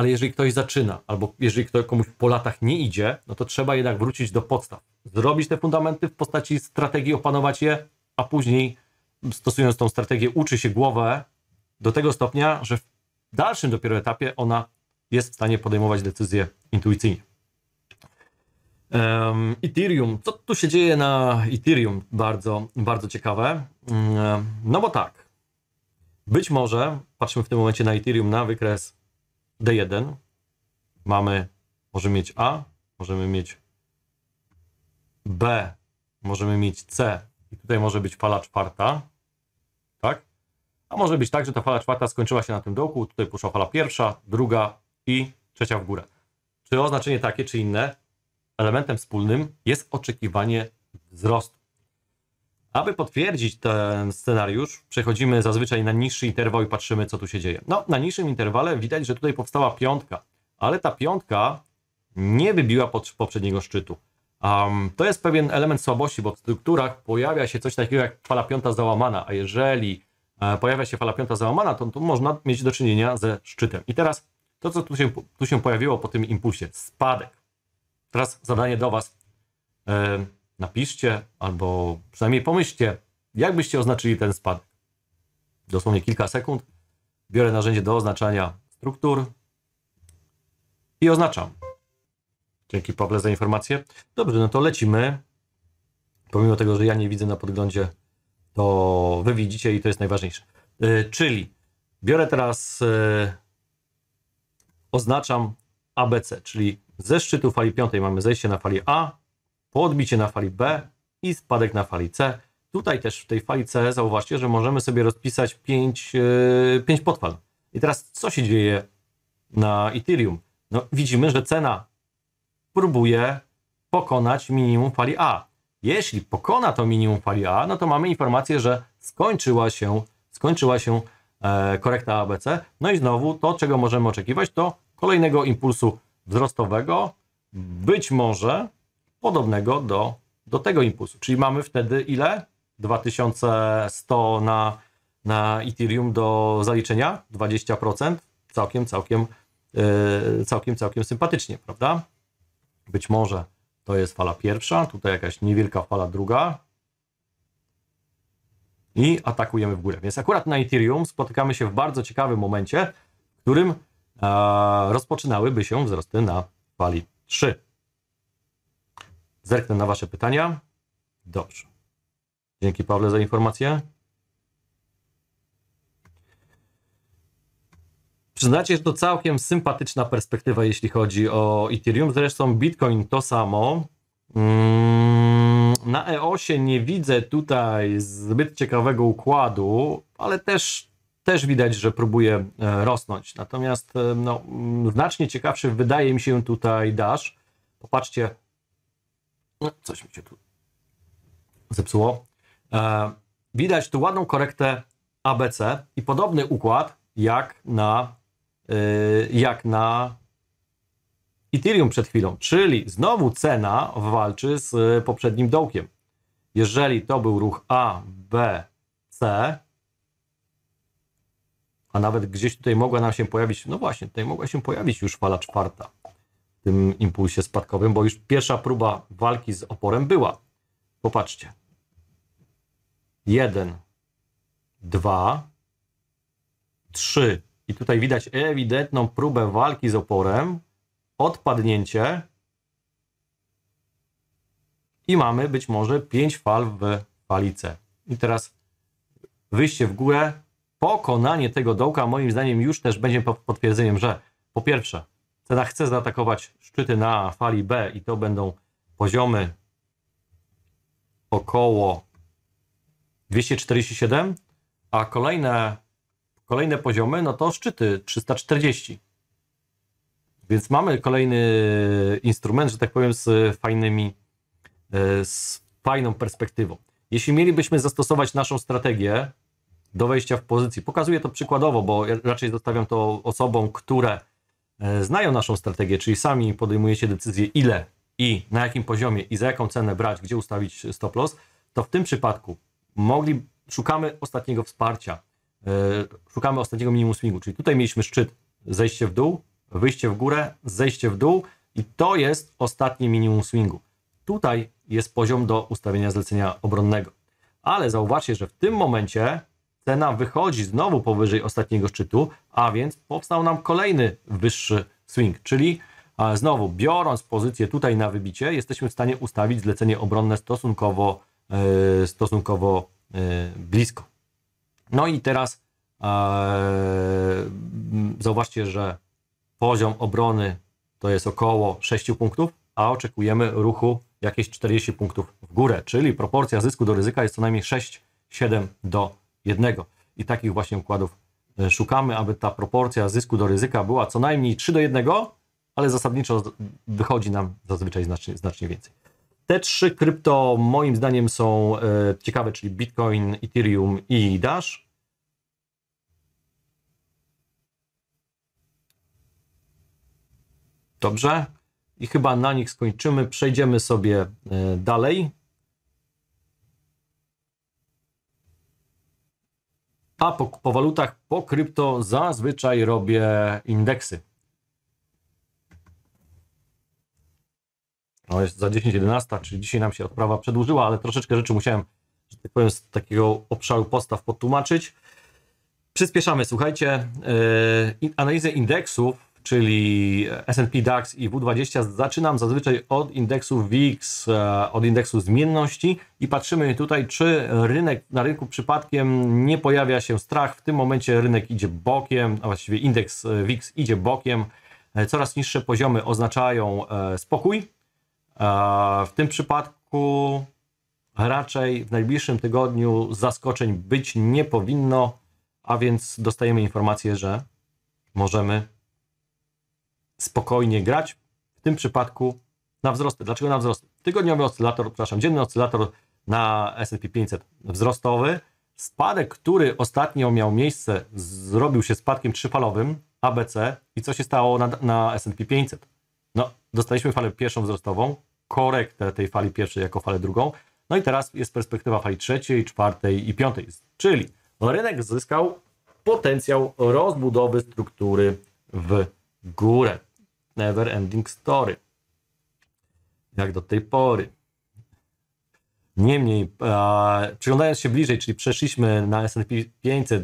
ale jeżeli ktoś zaczyna, albo jeżeli ktoś komuś po latach nie idzie, no to trzeba jednak wrócić do podstaw, zrobić te fundamenty w postaci strategii, opanować je, a później stosując tą strategię uczy się głowę do tego stopnia, że w dalszym dopiero etapie ona jest w stanie podejmować decyzje intuicyjnie. Ethereum. Co tu się dzieje na Ethereum? Bardzo, bardzo ciekawe. Mm, no bo tak. Być może, patrzymy w tym momencie na Ethereum, na wykres D1. Mamy, możemy mieć A, możemy mieć B, możemy mieć C i tutaj może być fala czwarta, tak? A może być tak, że ta fala czwarta skończyła się na tym dołku, tutaj poszła fala pierwsza, druga i trzecia w górę. Czy oznaczenie takie czy inne, elementem wspólnym jest oczekiwanie wzrostu. Aby potwierdzić ten scenariusz, przechodzimy zazwyczaj na niższy interwał i patrzymy, co tu się dzieje. No, na niższym interwale widać, że tutaj powstała piątka, ale ta piątka nie wybiła poprzedniego szczytu. Um, to jest pewien element słabości, bo w strukturach pojawia się coś takiego jak fala piąta załamana, a jeżeli e, pojawia się fala piąta załamana, to tu można mieć do czynienia ze szczytem. I teraz to, co tu się, tu się pojawiło po tym impulsie, spadek. Teraz zadanie do Was. E, napiszcie albo przynajmniej pomyślcie, jak byście oznaczyli ten spadek. Dosłownie kilka sekund. Biorę narzędzie do oznaczania struktur i oznaczam. Dzięki Pawle za informację. Dobrze, no to lecimy. Pomimo tego, że ja nie widzę na podglądzie, to wy widzicie i to jest najważniejsze. E, czyli biorę teraz, e, oznaczam ABC, czyli ze szczytu fali piątej mamy zejście na fali A, podbicie na fali B i spadek na fali C. Tutaj też w tej fali C zauważcie, że możemy sobie rozpisać 5, 5 e, I teraz co się dzieje na Ethereum? No, widzimy, że cena próbuje pokonać minimum fali A. Jeśli pokona to minimum fali A, no to mamy informację, że skończyła się, skończyła się e, korekta ABC. No i znowu to, czego możemy oczekiwać, to kolejnego impulsu wzrostowego, być może podobnego do, do tego impulsu. Czyli mamy wtedy ile? 2100 na, na Ethereum do zaliczenia, 20%, całkiem, całkiem, yy, całkiem, całkiem sympatycznie, prawda? Być może to jest fala pierwsza, tutaj jakaś niewielka fala druga, i atakujemy w górę. Więc akurat na Ethereum spotykamy się w bardzo ciekawym momencie, w którym e, rozpoczynałyby się wzrosty na fali 3. Zerknę na Wasze pytania. Dobrze. Dzięki Pawle za informację. Przyznacie, że to całkiem sympatyczna perspektywa, jeśli chodzi o Ethereum. Zresztą Bitcoin to samo. Mm, na EOSie nie widzę tutaj zbyt ciekawego układu, ale też, też widać, że próbuje e, rosnąć. Natomiast e, no, mm, znacznie ciekawszy wydaje mi się tutaj Dash. Popatrzcie, no Coś mi się tu zepsuło. E, widać tu ładną korektę ABC i podobny układ jak na, e, jak na Ethereum przed chwilą, czyli znowu cena walczy z poprzednim dołkiem. Jeżeli to był ruch A, B, C, a nawet gdzieś tutaj mogła nam się pojawić, no właśnie, tutaj mogła się pojawić już fala czwarta tym impulsie spadkowym, bo już pierwsza próba walki z oporem była. Popatrzcie. Jeden, dwa, trzy. I tutaj widać ewidentną próbę walki z oporem, odpadnięcie i mamy być może pięć fal w fali I teraz wyjście w górę, pokonanie tego dołka moim zdaniem już też będzie potwierdzeniem, że po pierwsze Cena chce zaatakować szczyty na fali B i to będą poziomy około 247, a kolejne, kolejne poziomy, no to szczyty 340. Więc mamy kolejny instrument, że tak powiem, z fajnymi, e, z fajną perspektywą. Jeśli mielibyśmy zastosować naszą strategię do wejścia w pozycji, pokazuję to przykładowo, bo ja raczej zostawiam to osobom, które E, znają naszą strategię, czyli sami podejmujecie decyzję, ile i na jakim poziomie i za jaką cenę brać, gdzie ustawić stop loss, to w tym przypadku mogli, szukamy ostatniego wsparcia, e, szukamy ostatniego minimum swingu, czyli tutaj mieliśmy szczyt, zejście w dół, wyjście w górę, zejście w dół i to jest ostatnie minimum swingu. Tutaj jest poziom do ustawienia zlecenia obronnego. Ale zauważcie, że w tym momencie cena wychodzi znowu powyżej ostatniego szczytu, a więc powstał nam kolejny wyższy swing, czyli e, znowu biorąc pozycję tutaj na wybicie, jesteśmy w stanie ustawić zlecenie obronne stosunkowo, e, stosunkowo e, blisko. No i teraz zauważcie, że poziom obrony to jest około 6 punktów, a oczekujemy ruchu jakieś 40 punktów w górę, czyli proporcja zysku do ryzyka jest co najmniej 6-7 do jednego. I takich właśnie układów e, szukamy, aby ta proporcja zysku do ryzyka była co najmniej 3 do 1, ale zasadniczo wychodzi nam zazwyczaj znacznie, znacznie więcej. Te trzy krypto moim zdaniem są e, ciekawe, czyli Bitcoin, Ethereum i Dash. Dobrze. I chyba na nich skończymy. Przejdziemy sobie e, dalej. a po, po walutach, po krypto zazwyczaj robię indeksy. No jest za 10.11, czyli dzisiaj nam się odprawa przedłużyła, ale troszeczkę rzeczy musiałem, że tak powiem, z takiego obszaru postaw podtłumaczyć. Przyspieszamy, słuchajcie, yy, analizę indeksów czyli S&P DAX i W20, zaczynam zazwyczaj od indeksu VIX, e, od indeksu zmienności i patrzymy tutaj, czy rynek, na rynku przypadkiem nie pojawia się strach. W tym momencie rynek idzie bokiem, a właściwie indeks e, VIX idzie bokiem. E, coraz niższe poziomy oznaczają spokój. W tym przypadku raczej w najbliższym tygodniu zaskoczeń być nie powinno, a więc dostajemy informację, że możemy spokojnie grać. W tym przypadku na wzrosty. Dlaczego na wzrosty? Tygodniowy oscylator, przepraszam, dzienny oscylator na S&P 500 wzrostowy. Spadek, który ostatnio miał miejsce, zrobił się spadkiem trzyfalowym ABC. I co się stało na, na S&P 500? No, dostaliśmy falę pierwszą wzrostową, korektę tej fali pierwszej jako falę drugą. No i teraz jest perspektywa fali trzeciej, czwartej i piątej. Czyli rynek zyskał potencjał rozbudowy struktury w górę. Never Ending Story. Jak do tej pory. Niemniej, e, przyglądając się bliżej, czyli przeszliśmy na S&P 500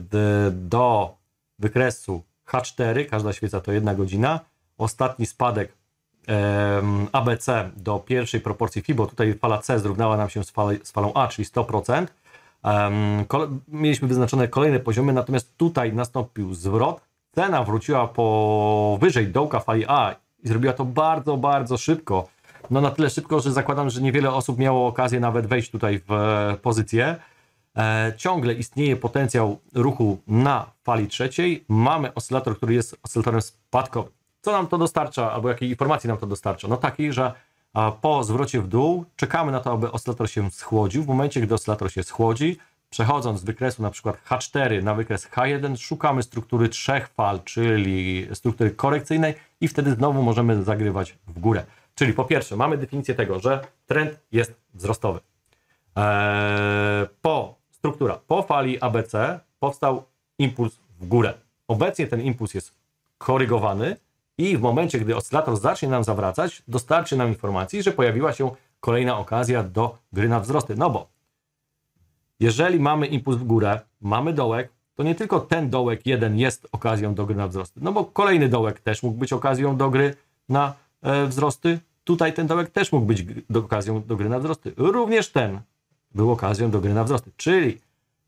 do wykresu H4, każda świeca to jedna godzina, ostatni spadek e, ABC do pierwszej proporcji FIBO, tutaj fala C zrównała nam się z, fal, z falą A, czyli 100%. E, kole, mieliśmy wyznaczone kolejne poziomy, natomiast tutaj nastąpił zwrot, cena wróciła powyżej dołka fali A i zrobiła to bardzo, bardzo szybko. No na tyle szybko, że zakładam, że niewiele osób miało okazję nawet wejść tutaj w e, pozycję. E, ciągle istnieje potencjał ruchu na fali trzeciej. Mamy oscylator, który jest oscylatorem spadkowym. Co nam to dostarcza, albo jakiej informacji nam to dostarcza? No takiej, że po zwrocie w dół czekamy na to, aby oscylator się schłodził. W momencie, gdy oscylator się schłodzi, Przechodząc z wykresu na przykład H4 na wykres H1 szukamy struktury trzech fal, czyli struktury korekcyjnej i wtedy znowu możemy zagrywać w górę. Czyli po pierwsze mamy definicję tego, że trend jest wzrostowy. Eee, po struktura, po fali ABC powstał impuls w górę. Obecnie ten impuls jest korygowany i w momencie, gdy oscylator zacznie nam zawracać, dostarczy nam informacji, że pojawiła się kolejna okazja do gry na wzrosty. No bo jeżeli mamy impuls w górę, mamy dołek, to nie tylko ten dołek jeden jest okazją do gry na wzrosty, no bo kolejny dołek też mógł być okazją do gry na e, wzrosty. Tutaj ten dołek też mógł być do, okazją do gry na wzrosty. Również ten był okazją do gry na wzrosty. Czyli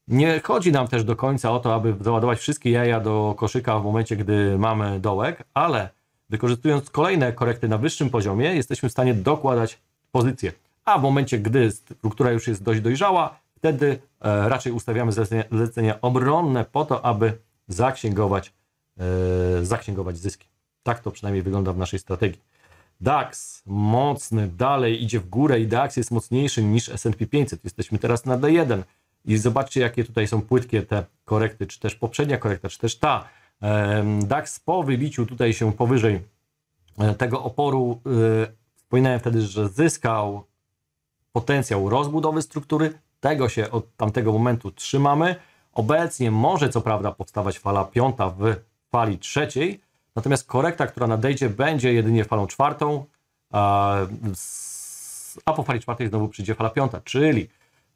nie chodzi nam też do końca o to, aby doładować wszystkie jaja do koszyka w momencie, gdy mamy dołek, ale wykorzystując kolejne korekty na wyższym poziomie, jesteśmy w stanie dokładać pozycje. A w momencie, gdy struktura już jest dość dojrzała, Wtedy e, raczej ustawiamy zlecenia, zlecenia obronne po to, aby zaksięgować, e, zaksięgować zyski. Tak to przynajmniej wygląda w naszej strategii. DAX mocny, dalej idzie w górę i DAX jest mocniejszy niż S&P 500. Jesteśmy teraz na D1 i zobaczcie, jakie tutaj są płytkie te korekty, czy też poprzednia korekta, czy też ta. DAX po wybiciu tutaj się powyżej e, tego oporu, wspominałem wtedy, że zyskał potencjał rozbudowy struktury, tego się od tamtego momentu trzymamy. Obecnie może co prawda powstawać fala piąta w fali trzeciej, natomiast korekta, która nadejdzie, będzie jedynie falą czwartą, a po fali czwartej znowu przyjdzie fala piąta, czyli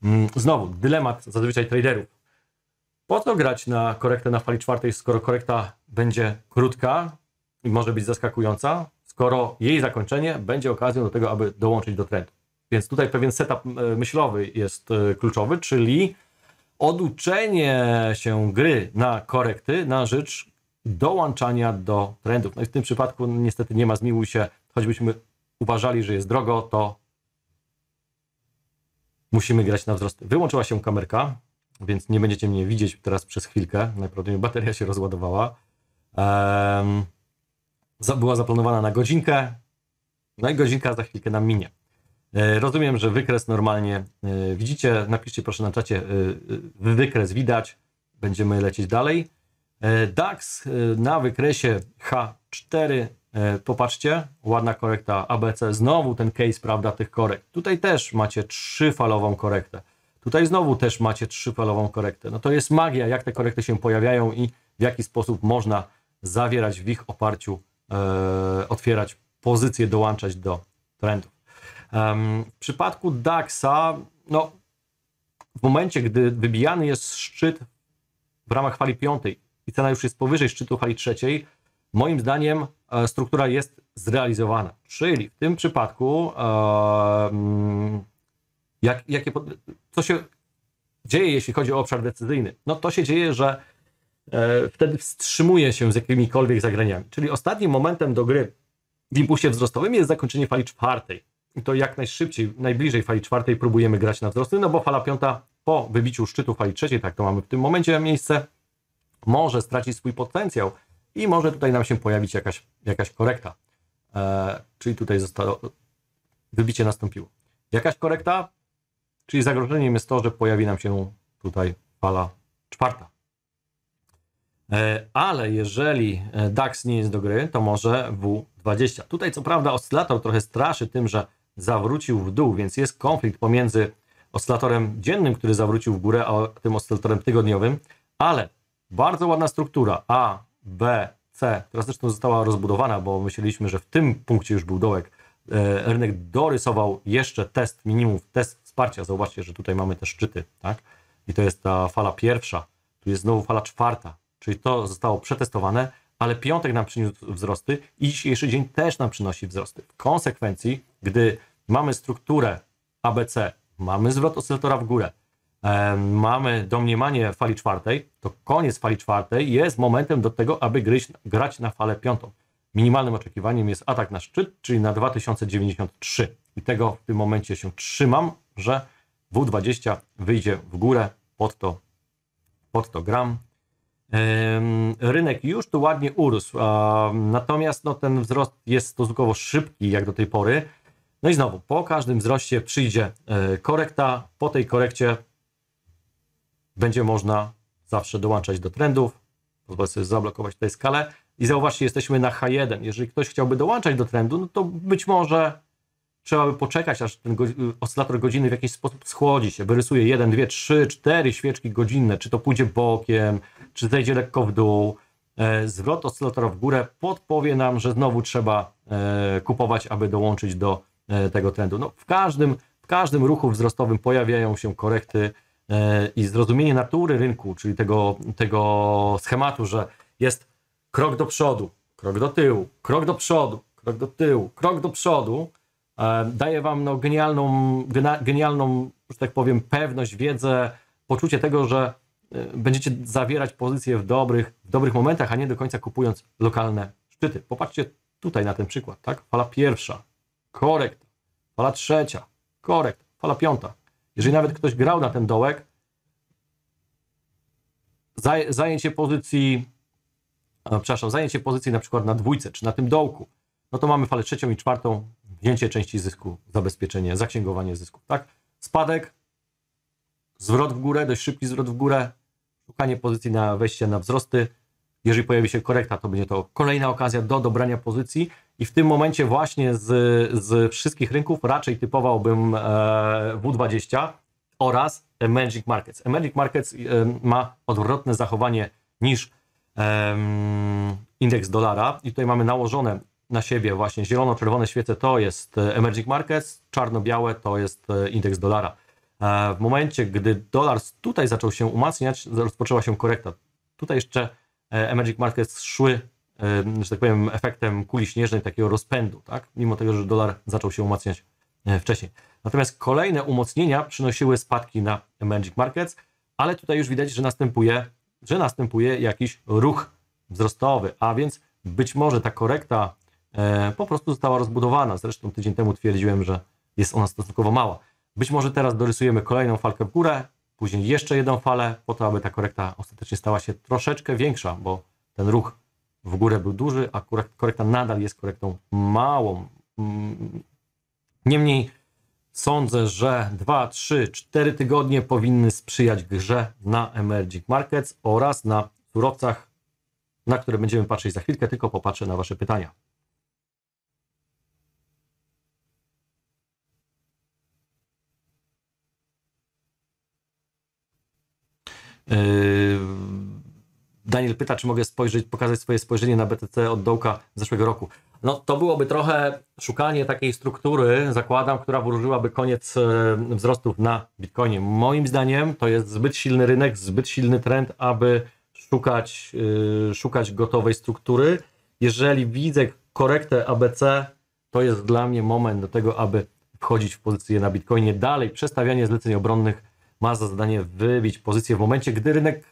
mm, znowu dylemat zazwyczaj traderów. Po co grać na korektę na fali czwartej, skoro korekta będzie krótka i może być zaskakująca, skoro jej zakończenie będzie okazją do tego, aby dołączyć do trendu? Więc tutaj pewien setup e, myślowy jest e, kluczowy, czyli oduczenie się gry na korekty na rzecz dołączania do trendów. No i w tym przypadku no, niestety nie ma zmiłuj się, choćbyśmy uważali, że jest drogo, to musimy grać na wzrost. Wyłączyła się kamerka, więc nie będziecie mnie widzieć teraz przez chwilkę. Najprawdopodobniej bateria się rozładowała. była zaplanowana na godzinkę, no i godzinka za chwilkę nam minie. E, rozumiem, że wykres normalnie e, widzicie. Napiszcie proszę na czacie, e, wykres widać. Będziemy lecieć dalej. DAX na wykresie H4, popatrzcie, ładna korekta ABC, znowu ten case, prawda, tych korekt. Tutaj też macie trzyfalową korektę. Tutaj znowu też macie trzyfalową korektę. No to jest magia, jak te korekty się pojawiają i w jaki sposób można zawierać w ich oparciu, e, otwierać pozycje, dołączać do trendów. W przypadku DAXa, no, w momencie, gdy wybijany jest szczyt w ramach fali piątej i cena już jest powyżej szczytu fali trzeciej, moim zdaniem e, struktura jest zrealizowana. Czyli w tym przypadku, jak, jakie, co się dzieje, jeśli chodzi o obszar decyzyjny? No to się dzieje, że e, wtedy wstrzymuje się z jakimikolwiek zagraniami. Czyli ostatnim momentem do gry w impulsie wzrostowym jest zakończenie fali czwartej i to jak najszybciej, najbliżej fali czwartej próbujemy grać na wzrosty, no bo fala piąta po wybiciu szczytu fali trzeciej, tak to mamy w tym momencie miejsce, może stracić swój potencjał i może tutaj nam się pojawić jakaś, jakaś korekta. E, czyli tutaj zostało, wybicie nastąpiło. Jakaś korekta, czyli zagrożeniem jest to, że pojawi nam się tutaj fala czwarta. E, ale jeżeli e, DAX nie jest do gry, to może W20. Tutaj co prawda oscylator trochę straszy tym, że zawrócił w dół, więc jest konflikt pomiędzy oscylatorem dziennym, który zawrócił w górę, a tym oscylatorem tygodniowym, ale bardzo ładna struktura A, B, C, która zresztą została rozbudowana, bo myśleliśmy, że w tym punkcie już był dołek. E, rynek dorysował jeszcze test minimum, test wsparcia. Zobaczcie, że tutaj mamy te szczyty, tak? I to jest ta fala pierwsza, tu jest znowu fala czwarta, czyli to zostało przetestowane, ale piątek nam przyniósł wzrosty i dzisiejszy dzień też nam przynosi wzrosty. W konsekwencji gdy mamy strukturę ABC, mamy zwrot oscylatora w górę, e, mamy domniemanie fali czwartej, to koniec fali czwartej jest momentem do tego, aby grać na falę piątą. Minimalnym oczekiwaniem jest atak na szczyt, czyli na 2093. I tego w tym momencie się trzymam, że W20 wyjdzie w górę pod to, pod to gram. Rynek już tu ładnie urósł, natomiast no, ten wzrost jest stosunkowo szybki jak do tej pory. No i znowu, po każdym wzroście przyjdzie e, korekta, po tej korekcie będzie można zawsze dołączać do trendów, pozwolę sobie zablokować tutaj skalę i zauważcie, jesteśmy na H1. Jeżeli ktoś chciałby dołączać do trendu, no to być może trzeba by poczekać, aż ten oscylator godziny w jakiś sposób schłodzi się, wyrysuje 1, 2, 3, 4 świeczki godzinne, czy to pójdzie bokiem, czy zejdzie lekko w dół. E, zwrot oscylatora w górę podpowie nam, że znowu trzeba e, kupować, aby dołączyć do E, tego trendu. No, w, każdym, w każdym ruchu wzrostowym pojawiają się korekty e, i zrozumienie natury rynku, czyli tego, tego schematu, że jest krok do przodu, krok do tyłu, krok do przodu, krok do tyłu, krok do przodu, e, daje Wam no, genialną, genialną, że tak powiem, pewność, wiedzę, poczucie tego, że będziecie zawierać pozycje w dobrych, w dobrych momentach, a nie do końca kupując lokalne szczyty. Popatrzcie tutaj na ten przykład, tak? Fala pierwsza, korekt fala trzecia, korek, fala piąta. Jeżeli nawet ktoś grał na ten dołek, zajęcie pozycji, no, przepraszam, zajęcie pozycji na przykład na dwójce czy na tym dołku, no to mamy falę trzecią i czwartą, wzięcie części zysku, zabezpieczenie, zaksięgowanie zysków, tak? Spadek, zwrot w górę, dość szybki zwrot w górę, szukanie pozycji na wejście na wzrosty, jeżeli pojawi się korekta, to będzie to kolejna okazja do dobrania pozycji i w tym momencie właśnie z, z wszystkich rynków raczej typowałbym e, W20 oraz Emerging Markets. Emerging Markets e, ma odwrotne zachowanie niż indeks dolara i tutaj mamy nałożone na siebie właśnie zielono-czerwone świece to jest Emerging Markets, czarno-białe to jest e, indeks dolara. W momencie, gdy dolar tutaj zaczął się umacniać, rozpoczęła się korekta. Tutaj jeszcze E, emerging markets szły, e, że tak powiem, efektem kuli śnieżnej, takiego rozpędu, tak? mimo tego, że dolar zaczął się umacniać e, wcześniej. Natomiast kolejne umocnienia przynosiły spadki na emerging markets, ale tutaj już widać, że następuje, że następuje jakiś ruch wzrostowy, a więc być może ta korekta po prostu została rozbudowana. Zresztą tydzień temu twierdziłem, że jest ona stosunkowo mała. Być może teraz dorysujemy kolejną falkę w górę, później jeszcze jedną falę, po to, aby ta korekta ostatecznie stała się troszeczkę większa, bo ten ruch w górę był duży, a korekta nadal jest korektą małą. Mm, niemniej sądzę, że 2, 3, 4 tygodnie powinny sprzyjać grze na emerging markets oraz na surowcach, na które będziemy patrzeć za chwilkę, tylko popatrzę na Wasze pytania. Yy, Daniel pyta, czy mogę spojrzeć, pokazać swoje spojrzenie na BTC od dołka zeszłego roku. No to byłoby trochę szukanie takiej struktury, zakładam, która wróżyłaby koniec yy, wzrostów na Bitcoinie. Moim zdaniem to jest zbyt silny rynek, zbyt silny trend, aby szukać, yy, szukać gotowej struktury. Jeżeli widzę korektę ABC, to jest dla mnie moment do tego, aby wchodzić w pozycję na Bitcoinie. Dalej przestawianie zleceń obronnych ma za zadanie wybić pozycję w momencie, gdy rynek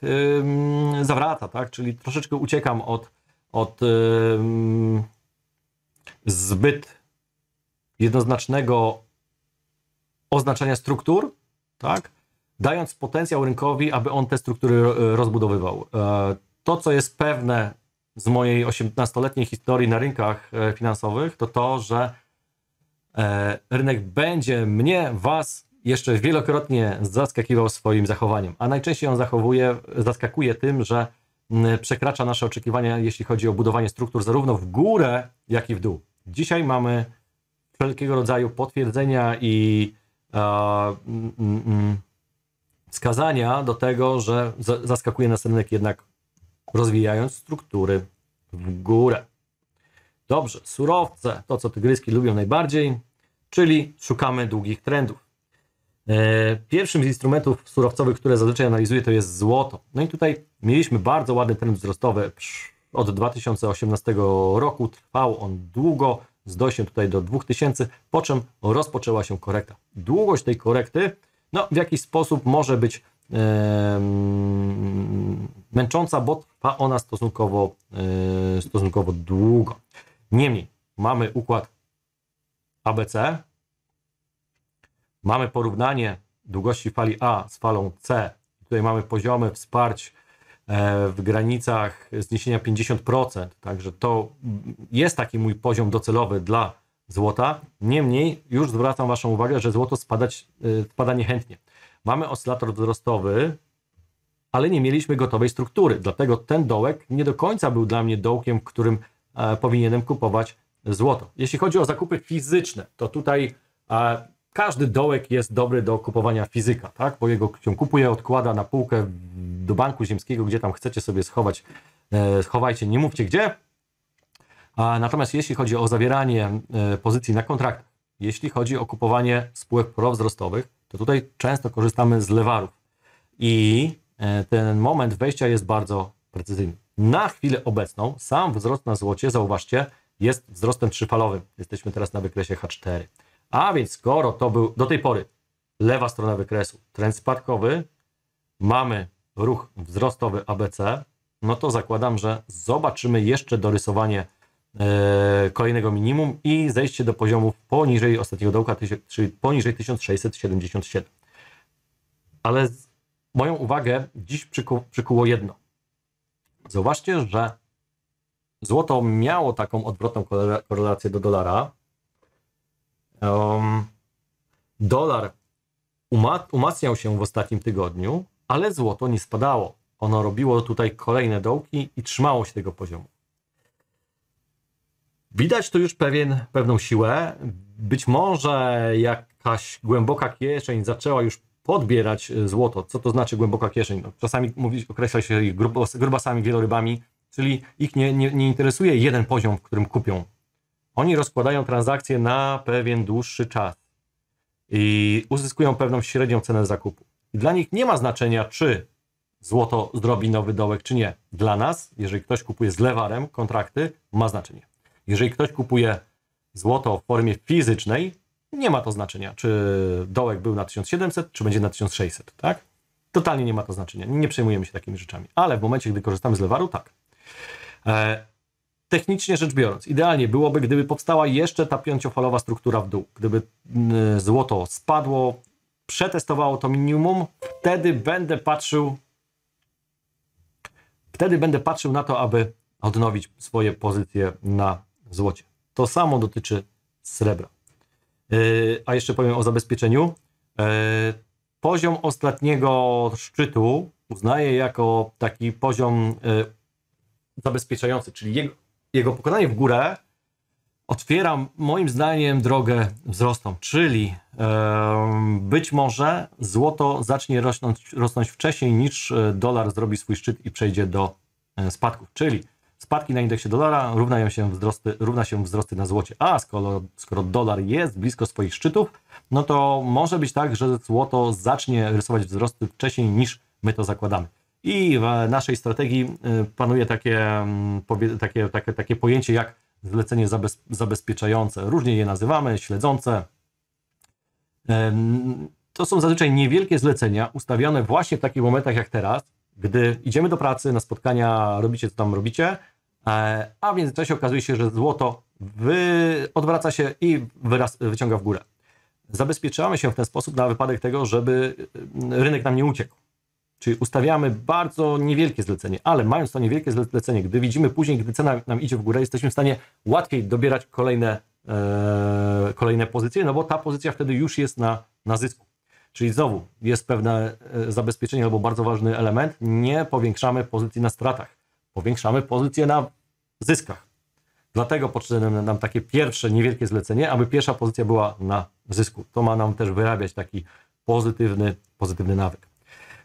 yy, zawraca, tak? Czyli troszeczkę uciekam od, od yy, zbyt jednoznacznego oznaczenia struktur, tak? Dając potencjał rynkowi, aby on te struktury rozbudowywał. E, to, co jest pewne z mojej 18-letniej historii na rynkach e, finansowych, to to, że e, rynek będzie mnie, was jeszcze wielokrotnie zaskakiwał swoim zachowaniem, a najczęściej on zachowuje, zaskakuje tym, że mm, przekracza nasze oczekiwania, jeśli chodzi o budowanie struktur zarówno w górę, jak i w dół. Dzisiaj mamy wszelkiego rodzaju potwierdzenia i e, wskazania do tego, że zaskakuje nas rynek jednak rozwijając struktury w górę. Dobrze, surowce, to co tygryski lubią najbardziej, czyli szukamy długich trendów. E, pierwszym z instrumentów surowcowych, które zazwyczaj analizuję, to jest złoto. No i tutaj mieliśmy bardzo ładny trend wzrostowy od 2018 roku. Trwał on długo, zdoi się tutaj do 2000, po czym rozpoczęła się korekta. Długość tej korekty no, w jakiś sposób może być yy, męcząca, bo trwa ona stosunkowo, yy, stosunkowo długo. Niemniej mamy układ ABC, mamy porównanie długości fali A z falą C. Tutaj mamy poziomy wsparć e, w granicach zniesienia 50%, także to jest taki mój poziom docelowy dla złota. Niemniej już zwracam Waszą uwagę, że złoto spadać, e, spada niechętnie. Mamy oscylator wzrostowy, ale nie mieliśmy gotowej struktury, dlatego ten dołek nie do końca był dla mnie dołkiem, w którym e, powinienem kupować złoto. Jeśli chodzi o zakupy fizyczne, to tutaj każdy dołek jest dobry do kupowania fizyka, tak? Bo jego się kupuje, odkłada na półkę do banku ziemskiego, gdzie tam chcecie sobie schować, e, schowajcie, nie mówcie gdzie. A natomiast jeśli chodzi o zawieranie e, pozycji na kontrakt, jeśli chodzi o kupowanie spółek prowzrostowych, to tutaj często korzystamy z lewarów. I e, ten moment wejścia jest bardzo precyzyjny. Na chwilę obecną sam wzrost na złocie, zauważcie, jest wzrostem trzyfalowym. Jesteśmy teraz na wykresie H4. A więc skoro to był do tej pory lewa strona wykresu, trend spadkowy, mamy ruch wzrostowy ABC, no to zakładam, że zobaczymy jeszcze dorysowanie e, kolejnego minimum i zejście do poziomów poniżej ostatniego dołka, czyli poniżej 1677. Ale moją uwagę dziś przyku, przykuło jedno. Zobaczcie, że złoto miało taką odwrotną korelację do dolara, Um, dolar umacniał się w ostatnim tygodniu, ale złoto nie spadało. Ono robiło tutaj kolejne dołki i trzymało się tego poziomu. Widać tu już pewien, pewną siłę. Być może jakaś głęboka kieszeń zaczęła już podbierać e, złoto. Co to znaczy głęboka kieszeń? No, czasami mówi, określa się ich grubasami, wielorybami, czyli ich nie, nie, nie interesuje jeden poziom, w którym kupią oni rozkładają transakcje na pewien dłuższy czas i uzyskują pewną średnią cenę zakupu. dla nich nie ma znaczenia, czy złoto zrobi nowy dołek, czy nie. Dla nas, jeżeli ktoś kupuje z lewarem kontrakty, ma znaczenie. Jeżeli ktoś kupuje złoto w formie fizycznej, nie ma to znaczenia, czy dołek był na 1700, czy będzie na 1600, tak? Totalnie nie ma to znaczenia. Nie przejmujemy się takimi rzeczami. Ale w momencie, gdy korzystamy z lewaru, tak. E, technicznie rzecz biorąc, idealnie byłoby, gdyby powstała jeszcze ta pięciofalowa struktura w dół. Gdyby mm, złoto spadło, przetestowało to minimum, wtedy będę patrzył wtedy będę patrzył na to, aby odnowić swoje pozycje na złocie. To samo dotyczy srebra. Yy, a jeszcze powiem o zabezpieczeniu. Yy, poziom ostatniego szczytu uznaję jako taki poziom yy, zabezpieczający, czyli jego, jego pokonanie w górę otwiera moim zdaniem drogę wzrostom, czyli być może złoto zacznie rosnąć, rosnąć wcześniej niż e, dolar zrobi swój szczyt i przejdzie do e, spadków, czyli spadki na indeksie dolara równają się wzrosty, równa się wzrosty na złocie, a skoro, skoro dolar jest blisko swoich szczytów, no to może być tak, że złoto zacznie rysować wzrosty wcześniej niż my to zakładamy. I w naszej strategii y, panuje takie, mm, takie, takie, takie pojęcie jak zlecenie zabezpieczające. Różnie je nazywamy, śledzące. To są zazwyczaj niewielkie zlecenia ustawiane właśnie w takich momentach jak teraz, gdy idziemy do pracy, na spotkania, robicie co tam robicie, e, a w międzyczasie okazuje się, że złoto wy... odwraca się i wyraz... wyciąga w górę. Zabezpieczamy się w ten sposób na wypadek tego, żeby y, y, rynek nam nie uciekł. Czyli ustawiamy bardzo niewielkie zlecenie, ale mając to niewielkie zlecenie, gdy widzimy później, gdy cena nam idzie w górę, jesteśmy w stanie łatwiej dobierać kolejne, e, kolejne pozycje, no bo ta pozycja wtedy już jest na, na zysku. Czyli znowu jest pewne e, zabezpieczenie albo bardzo ważny element. Nie powiększamy pozycji na stratach, powiększamy pozycję na zyskach. Dlatego potrzebne nam takie pierwsze niewielkie zlecenie, aby pierwsza pozycja była na zysku. To ma nam też wyrabiać taki pozytywny, pozytywny nawyk.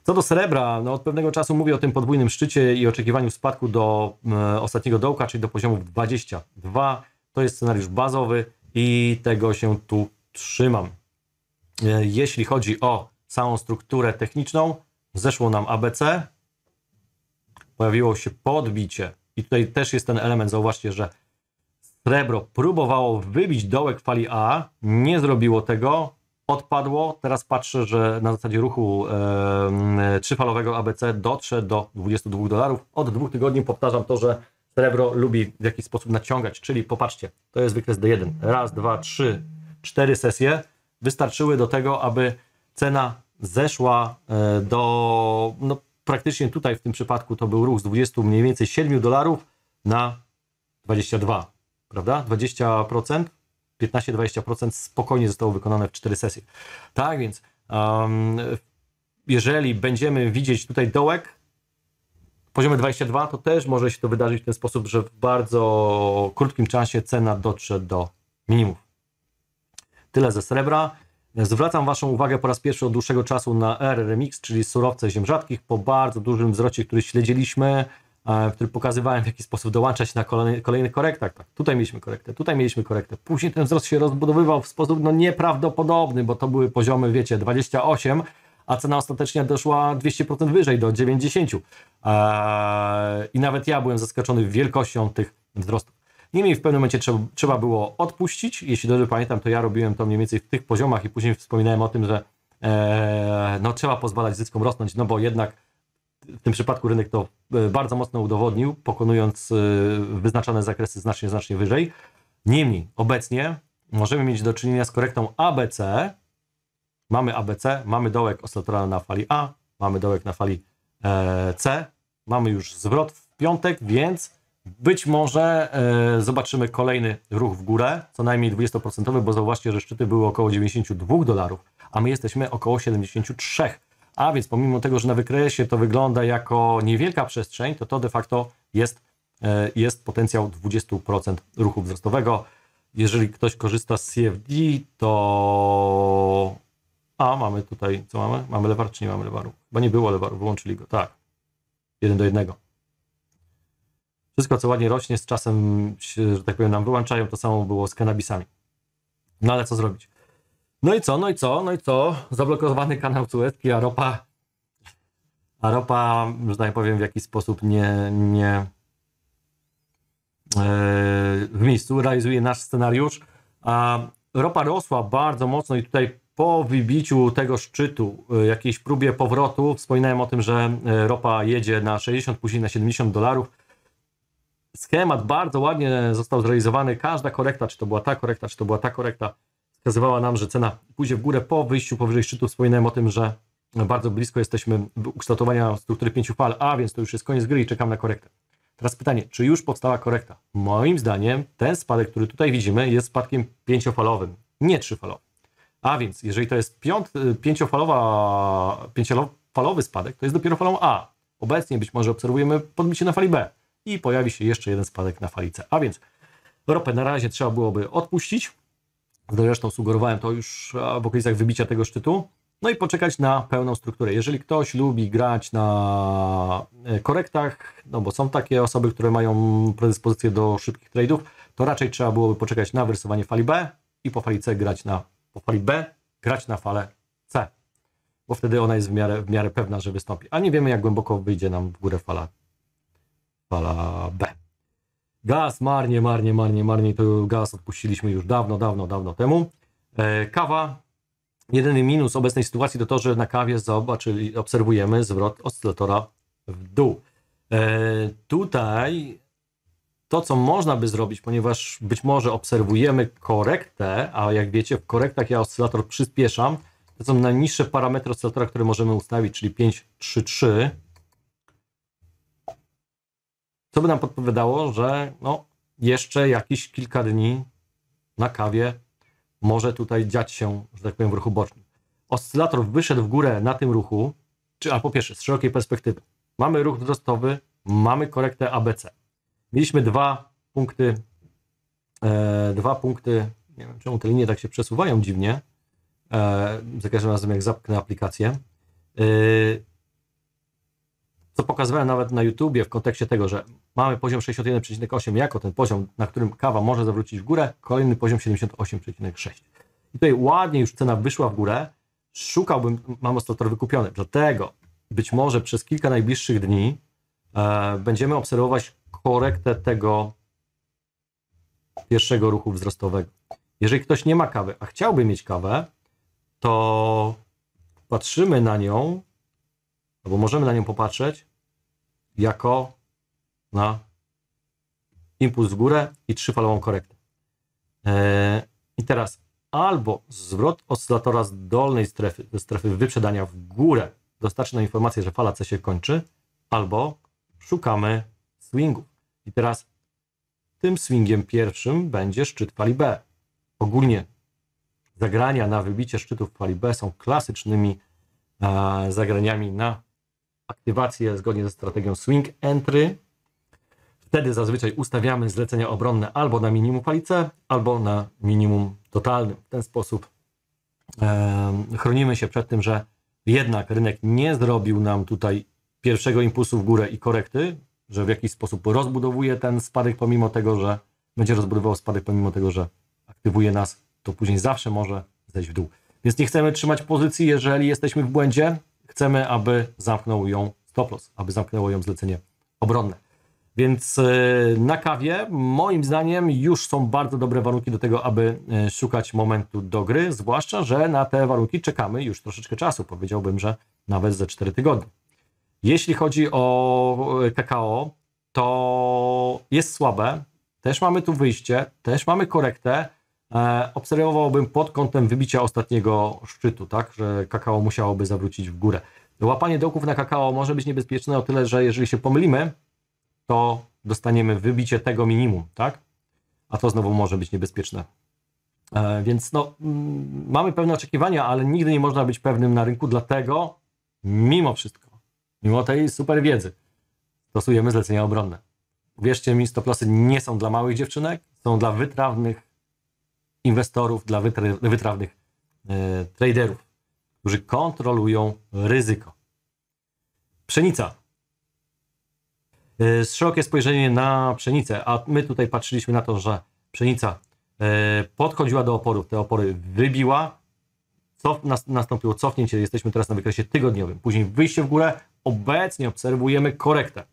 Co do srebra, no od pewnego czasu mówię o tym podwójnym szczycie i oczekiwaniu spadku do e, ostatniego dołka, czyli do poziomów 22. To jest scenariusz bazowy i tego się tu trzymam. E, jeśli chodzi o samą strukturę techniczną, zeszło nam ABC, pojawiło się podbicie i tutaj też jest ten element, zauważcie, że srebro próbowało wybić dołek fali A, nie zrobiło tego, odpadło. Teraz patrzę, że na zasadzie ruchu e, trzyfalowego ABC dotrze do 22 dolarów. Od dwóch tygodni powtarzam to, że srebro lubi w jakiś sposób naciągać, czyli popatrzcie, to jest wykres D1. Raz, dwa, trzy, cztery sesje wystarczyły do tego, aby cena zeszła e, do, no praktycznie tutaj w tym przypadku to był ruch z 20 mniej więcej 7 dolarów na 22, prawda? 20%. 15-20% spokojnie zostało wykonane w 4 sesje. Tak więc, um, jeżeli będziemy widzieć tutaj dołek, poziomie 22, to też może się to wydarzyć w ten sposób, że w bardzo krótkim czasie cena dotrze do minimum. Tyle ze srebra. Zwracam Waszą uwagę po raz pierwszy od dłuższego czasu na RRMX, czyli surowce ziem rzadkich, po bardzo dużym wzrocie, który śledziliśmy. E, w którym pokazywałem, w jaki sposób dołączać na kolejnych, kolejny korektach. Tak, tutaj mieliśmy korektę, tutaj mieliśmy korektę. Później ten wzrost się rozbudowywał w sposób no, nieprawdopodobny, bo to były poziomy, wiecie, 28, a cena ostatecznie doszła 200% wyżej, do 90. E, I nawet ja byłem zaskoczony wielkością tych wzrostów. Niemniej w pewnym momencie trzeba, trzeba było odpuścić. Jeśli dobrze pamiętam, to ja robiłem to mniej więcej w tych poziomach i później wspominałem o tym, że e, no, trzeba pozwalać zyskom rosnąć, no bo jednak w tym przypadku rynek to e, bardzo mocno udowodnił, pokonując e, wyznaczone zakresy znacznie, znacznie wyżej. Niemniej, obecnie możemy mieć do czynienia z korektą ABC. Mamy ABC, mamy dołek oscylatoralny na fali A, mamy dołek na fali e, C, mamy już zwrot w piątek, więc być może zobaczymy kolejny ruch w górę, co najmniej 20%, bo zauważcie, że szczyty były około 92 dolarów, a my jesteśmy około 73. A więc pomimo tego, że na wykresie to wygląda jako niewielka przestrzeń, to to de facto jest, e, jest potencjał 20% ruchu wzrostowego. Jeżeli ktoś korzysta z CFD, to... A, mamy tutaj, co mamy? Mamy lewar czy nie mamy lewaru? Bo nie było lewaru, wyłączyli go, tak. Jeden do jednego. Wszystko, co ładnie rośnie, z czasem, się, że tak powiem, nam wyłączają. To samo było z cannabisami. No ale co zrobić? No i co, no i co, no i co? Zablokowany kanał Suezki, a ropa, a ropa, że tak powiem, w jakiś sposób nie, nie yy, w miejscu realizuje nasz scenariusz. A ropa rosła bardzo mocno i tutaj po wybiciu tego szczytu, e, jakiejś próbie powrotu, wspominałem o tym, że e, ropa jedzie na 60, później na 70 dolarów. Schemat bardzo ładnie został zrealizowany. Każda korekta, czy to była ta korekta, czy to była ta korekta, wskazywała nam, że cena pójdzie w górę po wyjściu powyżej szczytu. Wspominałem o tym, że bardzo blisko jesteśmy ukształtowania struktury pięciu fal A, więc to już jest koniec gry i czekam na korektę. Teraz pytanie, czy już powstała korekta? Moim zdaniem ten spadek, który tutaj widzimy, jest spadkiem pięciofalowym, nie trzyfalowym. A więc, jeżeli to jest piąt, pięciofalowa, pięciofalowy spadek, to jest dopiero falą A. Obecnie być może obserwujemy podbicie na fali B i pojawi się jeszcze jeden spadek na fali C. A więc ropę na razie trzeba byłoby odpuścić, Zresztą sugerowałem to już e, w okolicach wybicia tego szczytu. No i poczekać na pełną strukturę. Jeżeli ktoś lubi grać na e, korektach, no bo są takie osoby, które mają predyspozycję do szybkich trade'ów, to raczej trzeba byłoby poczekać na wyrysowanie fali B i po fali C grać na po fali B grać na falę C. Bo wtedy ona jest w miarę, w miarę pewna, że wystąpi. A nie wiemy, jak głęboko wyjdzie nam w górę fala, fala B. Gaz marnie, marnie, marnie, marnie. To gaz odpuściliśmy już dawno, dawno, dawno temu. E, kawa. Jedyny minus obecnej sytuacji to to, że na kawie zobaczyli, obserwujemy zwrot oscylatora w dół. E, tutaj to, co można by zrobić, ponieważ być może obserwujemy korektę, a jak wiecie, w korektach ja oscylator przyspieszam. To są najniższe parametry oscylatora, które możemy ustawić, czyli 533. 3 co by nam podpowiadało, że no, jeszcze jakieś kilka dni na kawie może tutaj dziać się, że tak powiem, w ruchu bocznym. Oscylator wyszedł w górę na tym ruchu, czy, a po pierwsze, z szerokiej perspektywy. Mamy ruch wzrostowy, mamy korektę ABC. Mieliśmy dwa punkty, e, dwa punkty, nie wiem czemu te linie tak się przesuwają dziwnie, e, za każdym razem jak zapknę aplikację. E, co pokazywałem nawet na YouTubie w kontekście tego, że mamy poziom 61,8 jako ten poziom, na którym kawa może zawrócić w górę, kolejny poziom 78,6. I tutaj ładnie już cena wyszła w górę, szukałbym, mam ostatnio wykupiony, dlatego być może przez kilka najbliższych dni e, będziemy obserwować korektę tego pierwszego ruchu wzrostowego. Jeżeli ktoś nie ma kawy, a chciałby mieć kawę, to patrzymy na nią Albo no możemy na nią popatrzeć jako na impuls w górę i trzyfalową korektę. E, I teraz albo zwrot oscylatora z dolnej strefy, ze strefy wyprzedania w górę, dostarczy nam informację, że fala C się kończy, albo szukamy swingu. I teraz tym swingiem pierwszym będzie szczyt fali B. Ogólnie zagrania na wybicie szczytów fali B są klasycznymi e, zagraniami na aktywację zgodnie ze strategią swing entry. Wtedy zazwyczaj ustawiamy zlecenia obronne albo na minimum palice, albo na minimum totalnym. W ten sposób e, chronimy się przed tym, że jednak rynek nie zrobił nam tutaj pierwszego impulsu w górę i korekty, że w jakiś sposób rozbudowuje ten spadek, pomimo tego, że będzie rozbudował spadek, pomimo tego, że aktywuje nas, to później zawsze może zejść w dół. Więc nie chcemy trzymać pozycji, jeżeli jesteśmy w błędzie, chcemy, aby zamknął ją stop loss, aby zamknęło ją zlecenie obronne. Więc e, na kawie, moim zdaniem, już są bardzo dobre warunki do tego, aby e, szukać momentu do gry. Zwłaszcza, że na te warunki czekamy już troszeczkę czasu. Powiedziałbym, że nawet ze 4 tygodnie. Jeśli chodzi o e, kakao, to jest słabe. Też mamy tu wyjście, też mamy korektę, E, obserwowałbym pod kątem wybicia ostatniego szczytu, tak, że kakao musiałoby zawrócić w górę. Łapanie dołków na kakao może być niebezpieczne o tyle, że jeżeli się pomylimy, to dostaniemy wybicie tego minimum, tak? A to znowu może być niebezpieczne. E, więc no, mm, mamy pewne oczekiwania, ale nigdy nie można być pewnym na rynku, dlatego mimo wszystko, mimo tej super wiedzy, stosujemy zlecenia obronne. Wierzcie mi, stoplasy nie są dla małych dziewczynek, są dla wytrawnych inwestorów, dla wytrawnych e, traderów, którzy kontrolują ryzyko. Pszenica. E, szerokie spojrzenie na pszenicę, a my tutaj patrzyliśmy na to, że pszenica e, podchodziła do oporów, te opory wybiła, cof, nastąpiło cofnięcie, jesteśmy teraz na wykresie tygodniowym, później wyjście w górę, obecnie obserwujemy korektę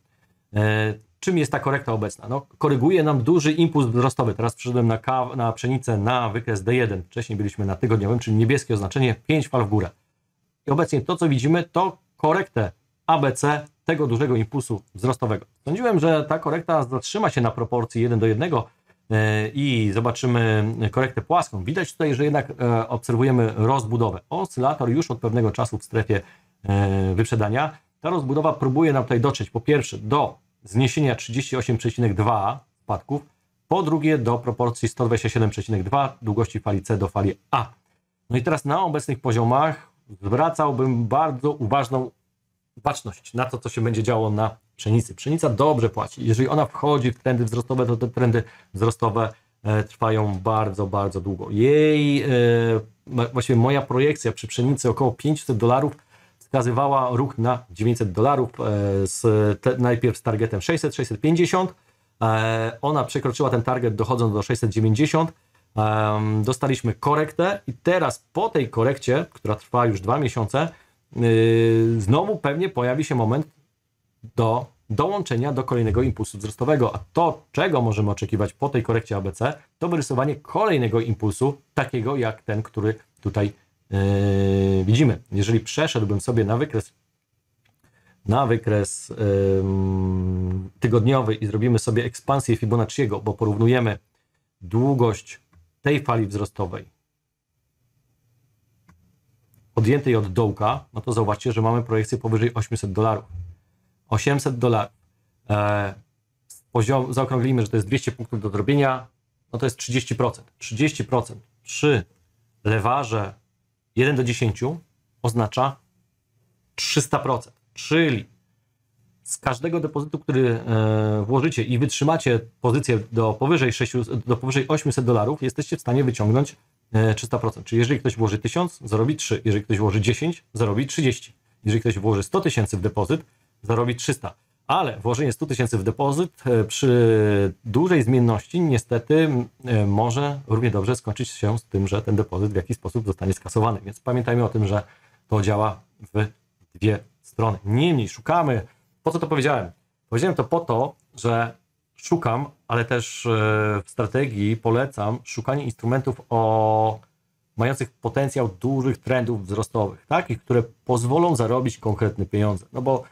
czym jest ta korekta obecna? No, koryguje nam duży impuls wzrostowy. Teraz przyszedłem na, kaw, na pszenicę na wykres D1. Wcześniej byliśmy na tygodniowym, czyli niebieskie oznaczenie 5 fal w górę. I obecnie to, co widzimy, to korektę ABC tego dużego impulsu wzrostowego. Sądziłem, że ta korekta zatrzyma się na proporcji 1 do 1 e, i zobaczymy korektę płaską. Widać tutaj, że jednak e, obserwujemy rozbudowę. Oscylator już od pewnego czasu w strefie e, wyprzedania. Ta rozbudowa próbuje nam tutaj dotrzeć po pierwsze do zniesienia 38,2 spadków, po drugie do proporcji 127,2 długości fali C do fali A. No i teraz na obecnych poziomach zwracałbym bardzo uważną baczność na to, co się będzie działo na pszenicy. Pszenica dobrze płaci. Jeżeli ona wchodzi w trendy wzrostowe, to te trendy wzrostowe e, trwają bardzo, bardzo długo. Jej, e, właściwie moja projekcja przy pszenicy około 500 dolarów wskazywała ruch na 900 dolarów, e, najpierw z targetem 600-650. E, ona przekroczyła ten target dochodząc do 690. Dostaliśmy korektę i teraz po tej korekcie, która trwa już dwa miesiące, y, znowu pewnie pojawi się moment do dołączenia do kolejnego impulsu wzrostowego. A to, czego możemy oczekiwać po tej korekcie ABC, to wyrysowanie kolejnego impulsu, takiego jak ten, który tutaj Yy, widzimy, jeżeli przeszedłbym sobie na wykres na wykres tygodniowy i zrobimy sobie ekspansję Fibonacciego, bo porównujemy długość tej fali wzrostowej odjętej od dołka, no to zauważcie, że mamy projekcję powyżej 800 dolarów. 800 dolarów. E, poziom, zaokrąglimy, że to jest 200 punktów do zrobienia, no to jest 30%. 30% przy lewarze 1 do 10 oznacza 300%. Czyli z każdego depozytu, który e, włożycie i wytrzymacie pozycję do powyżej, 6, do powyżej 800 dolarów, jesteście w stanie wyciągnąć 300%. E, Czyli jeżeli ktoś włoży 1000, zarobi 3. Jeżeli ktoś włoży 10, zarobi 30. Jeżeli ktoś włoży 100 tysięcy w depozyt, zarobi 300 ale włożenie 100 tysięcy w depozyt e, przy dużej zmienności niestety e, może równie dobrze skończyć się z tym, że ten depozyt w jakiś sposób zostanie skasowany. Więc pamiętajmy o tym, że to działa w dwie strony. Niemniej szukamy, po co to powiedziałem? Powiedziałem to po to, że szukam, ale też e, w strategii polecam szukanie instrumentów o mających potencjał dużych trendów wzrostowych, takich, które pozwolą zarobić konkretne pieniądze. No bo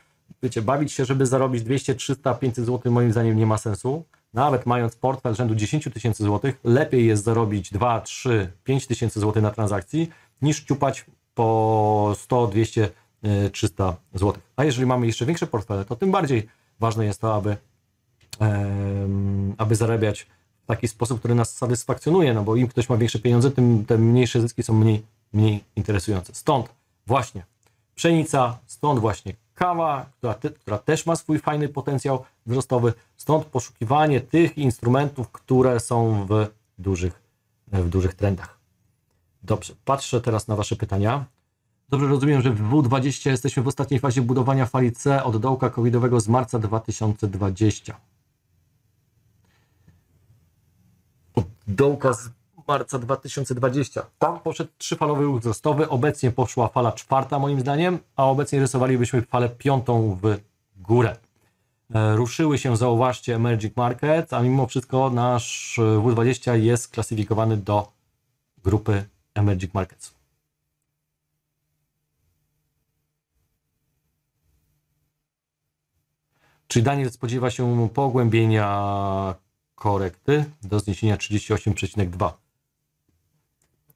wiecie, bawić się, żeby zarobić 200, 300, 500 zł moim zdaniem nie ma sensu. Nawet mając portfel rzędu 10 tysięcy złotych, lepiej jest zarobić 2, 3, 5 tysięcy złotych na transakcji, niż ciupać po 100, 200, 300 złotych. A jeżeli mamy jeszcze większe portfele, to tym bardziej ważne jest to, aby, aby zarabiać w taki sposób, który nas satysfakcjonuje, no bo im ktoś ma większe pieniądze, tym te mniejsze zyski są mniej, mniej interesujące. Stąd właśnie pszenica, stąd właśnie kawa, która, te, która też ma swój fajny potencjał wzrostowy, stąd poszukiwanie tych instrumentów, które są w dużych, w dużych trendach. Dobrze, patrzę teraz na Wasze pytania. Dobrze rozumiem, że w W20 jesteśmy w ostatniej fazie budowania fali C od dołka covidowego z marca 2020. Od dołka z marca 2020. Tam poszedł trzyfalowy ruch wzrostowy, obecnie poszła fala czwarta moim zdaniem, a obecnie rysowalibyśmy falę piątą w górę. E, ruszyły się, zauważcie, emerging Markets, a mimo wszystko nasz e, W20 jest klasyfikowany do grupy emerging markets. Czy Daniel spodziewa się pogłębienia korekty do zniesienia 38,2?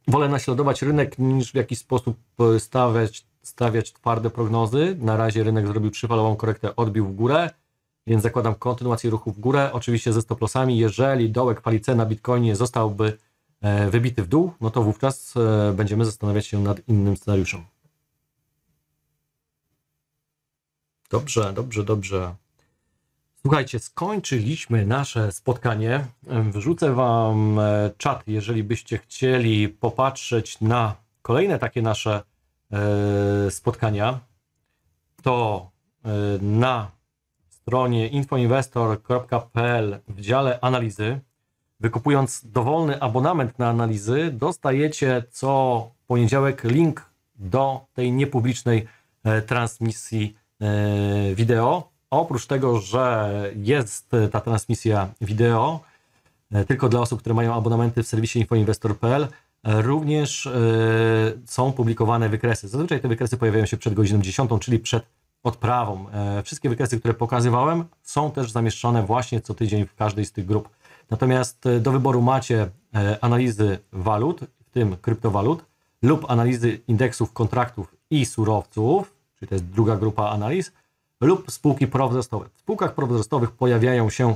wolę naśladować rynek niż w jakiś sposób e, stawiać, stawiać twarde prognozy. Na razie rynek zrobił trzyfalową korektę, odbił w górę, więc zakładam kontynuację ruchu w górę, oczywiście ze stop Jeżeli dołek pali na Bitcoinie zostałby e, wybity w dół, no to wówczas e, będziemy zastanawiać się nad innym scenariuszem. Dobrze, dobrze, dobrze. Słuchajcie, skończyliśmy nasze spotkanie. Wrzucę Wam e, czat, jeżeli byście chcieli popatrzeć na kolejne takie nasze e, spotkania. To e, na stronie infoinvestor.pl w dziale analizy. Wykupując dowolny abonament na analizy, dostajecie co poniedziałek link do tej niepublicznej transmisji wideo. Oprócz tego, że jest e, ta transmisja wideo e, tylko dla osób, które mają abonamenty w serwisie InfoInvestor.pl, e, również są publikowane wykresy. Zazwyczaj te wykresy pojawiają się przed godziną 10, czyli przed odprawą. Wszystkie wykresy, które pokazywałem, są też zamieszczone właśnie co tydzień w każdej z tych grup. Natomiast do wyboru macie analizy walut, w tym kryptowalut, lub analizy indeksów kontraktów i surowców, czyli to jest druga grupa analiz, lub spółki prowzrostowe. W spółkach prowzrostowych pojawiają się e,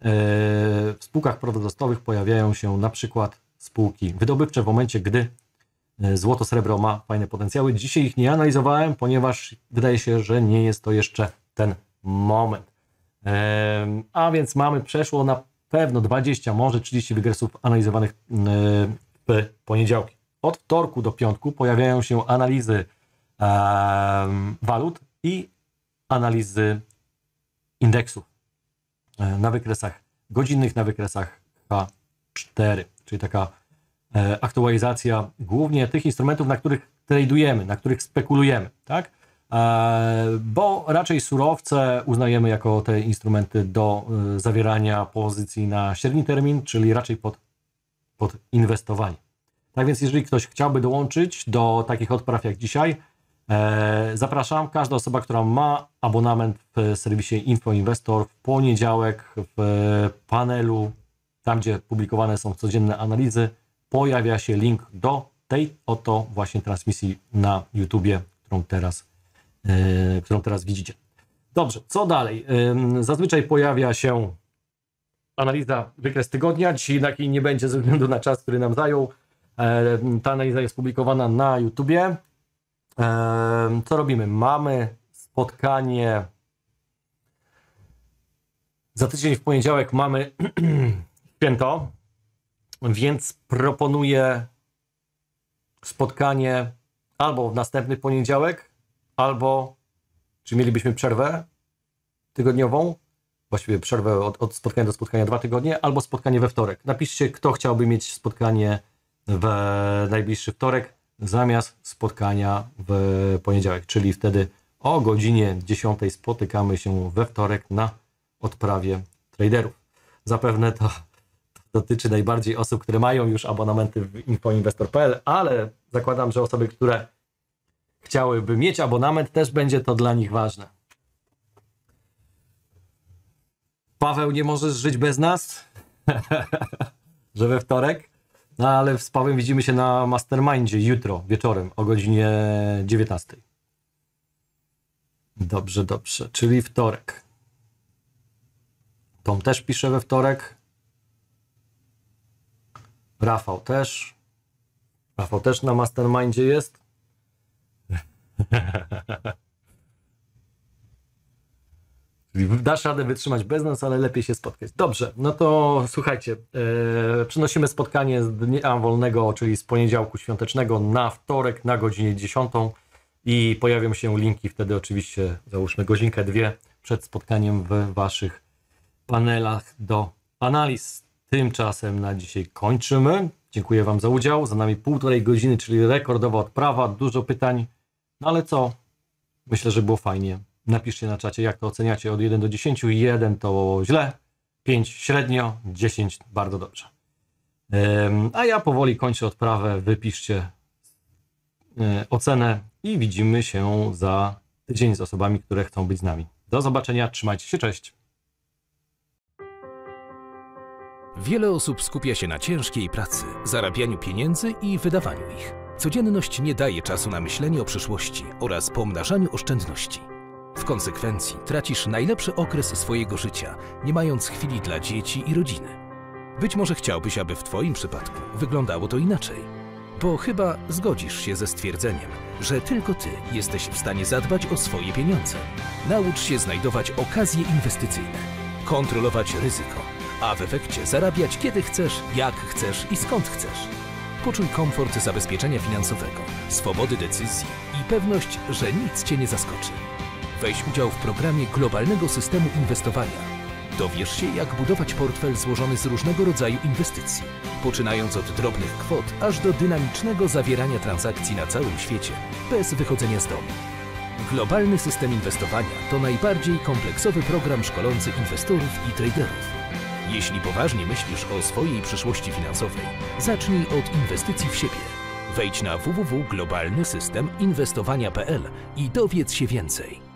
w spółkach prowzrostowych pojawiają się na przykład spółki wydobywcze w momencie, gdy e, złoto, srebro ma fajne potencjały. Dzisiaj ich nie analizowałem, ponieważ wydaje się, że nie jest to jeszcze ten moment. E, a więc mamy przeszło na pewno 20, może 30 wygresów analizowanych w poniedziałki. Od wtorku do piątku pojawiają się analizy walut i analizy indeksów e, na wykresach godzinnych, na wykresach H4, czyli taka e, aktualizacja głównie tych instrumentów, na których tradujemy, na których spekulujemy, tak? E, bo raczej surowce uznajemy jako te instrumenty do zawierania pozycji na średni termin, czyli raczej pod, pod inwestowanie. Tak więc, jeżeli ktoś chciałby dołączyć do takich odpraw jak dzisiaj, E, zapraszam. Każda osoba, która ma abonament w serwisie InfoInvestor w poniedziałek w panelu, tam gdzie publikowane są codzienne analizy, pojawia się link do tej oto właśnie transmisji na YouTubie, którą teraz, e, którą teraz widzicie. Dobrze, co dalej? E, zazwyczaj pojawia się analiza wykres tygodnia. Dzisiaj jednak nie będzie ze względu na czas, który nam zajął. ta analiza jest publikowana na YouTubie. Co robimy? Mamy spotkanie. Za tydzień w poniedziałek mamy święto, więc proponuję spotkanie albo w następny poniedziałek, albo czy mielibyśmy przerwę tygodniową, właściwie przerwę od, od, spotkania do spotkania dwa tygodnie, albo spotkanie we wtorek. Napiszcie, kto chciałby mieć spotkanie w najbliższy wtorek zamiast spotkania w poniedziałek, czyli wtedy o godzinie 10 spotykamy się we wtorek na odprawie traderów. Zapewne to, to dotyczy najbardziej osób, które mają już abonamenty w infoinvestor.pl, ale zakładam, że osoby, które chciałyby mieć abonament, też będzie to dla nich ważne. Paweł, nie możesz żyć bez nas? że we wtorek no ale z Pawłem widzimy się na Mastermindzie jutro wieczorem o godzinie 19. Dobrze, dobrze, czyli wtorek. Tom też pisze we wtorek. Rafał też. Rafał też na Mastermindzie jest. Czyli dasz radę wytrzymać bez nas, ale lepiej się spotkać. Dobrze, no to słuchajcie, yy, e, przenosimy spotkanie z dnia wolnego, czyli z poniedziałku świątecznego na wtorek na godzinie 10 i pojawią się linki wtedy oczywiście, załóżmy godzinkę, dwie przed spotkaniem w Waszych panelach do analiz. Tymczasem na dzisiaj kończymy. Dziękuję Wam za udział. Za nami półtorej godziny, czyli rekordowa odprawa, dużo pytań, no ale co? Myślę, że było fajnie. Napiszcie na czacie, jak to oceniacie od 1 do 10. 1 to źle, 5 średnio, 10 bardzo dobrze. A ja powoli kończę odprawę. Wypiszcie e, ocenę i widzimy się za tydzień z osobami, które chcą być z nami. Do zobaczenia, trzymajcie się, cześć. Wiele osób skupia się na ciężkiej pracy, zarabianiu pieniędzy i wydawaniu ich. Codzienność nie daje czasu na myślenie o przyszłości oraz pomnażaniu oszczędności. W konsekwencji tracisz najlepszy okres swojego życia, nie mając chwili dla dzieci i rodziny. Być może chciałbyś, aby w Twoim przypadku wyglądało to inaczej. Bo chyba zgodzisz się ze stwierdzeniem, że tylko Ty jesteś w stanie zadbać o swoje pieniądze. Naucz się znajdować okazje inwestycyjne, kontrolować ryzyko, a w efekcie zarabiać kiedy chcesz, jak chcesz i skąd chcesz. Poczuj komfort zabezpieczenia finansowego, swobody decyzji i pewność, że nic Cię nie zaskoczy. Weź udział w programie globalnego systemu inwestowania. Dowiesz się, jak budować portfel złożony z różnego rodzaju inwestycji, poczynając od drobnych kwot aż do dynamicznego zawierania transakcji na całym świecie, bez wychodzenia z domu. Globalny system inwestowania to najbardziej kompleksowy program szkolący inwestorów i traderów. Jeśli poważnie myślisz o swojej przyszłości finansowej, zacznij od inwestycji w siebie. Wejdź na www.globalnysysteminwestowania.pl i dowiedz się więcej.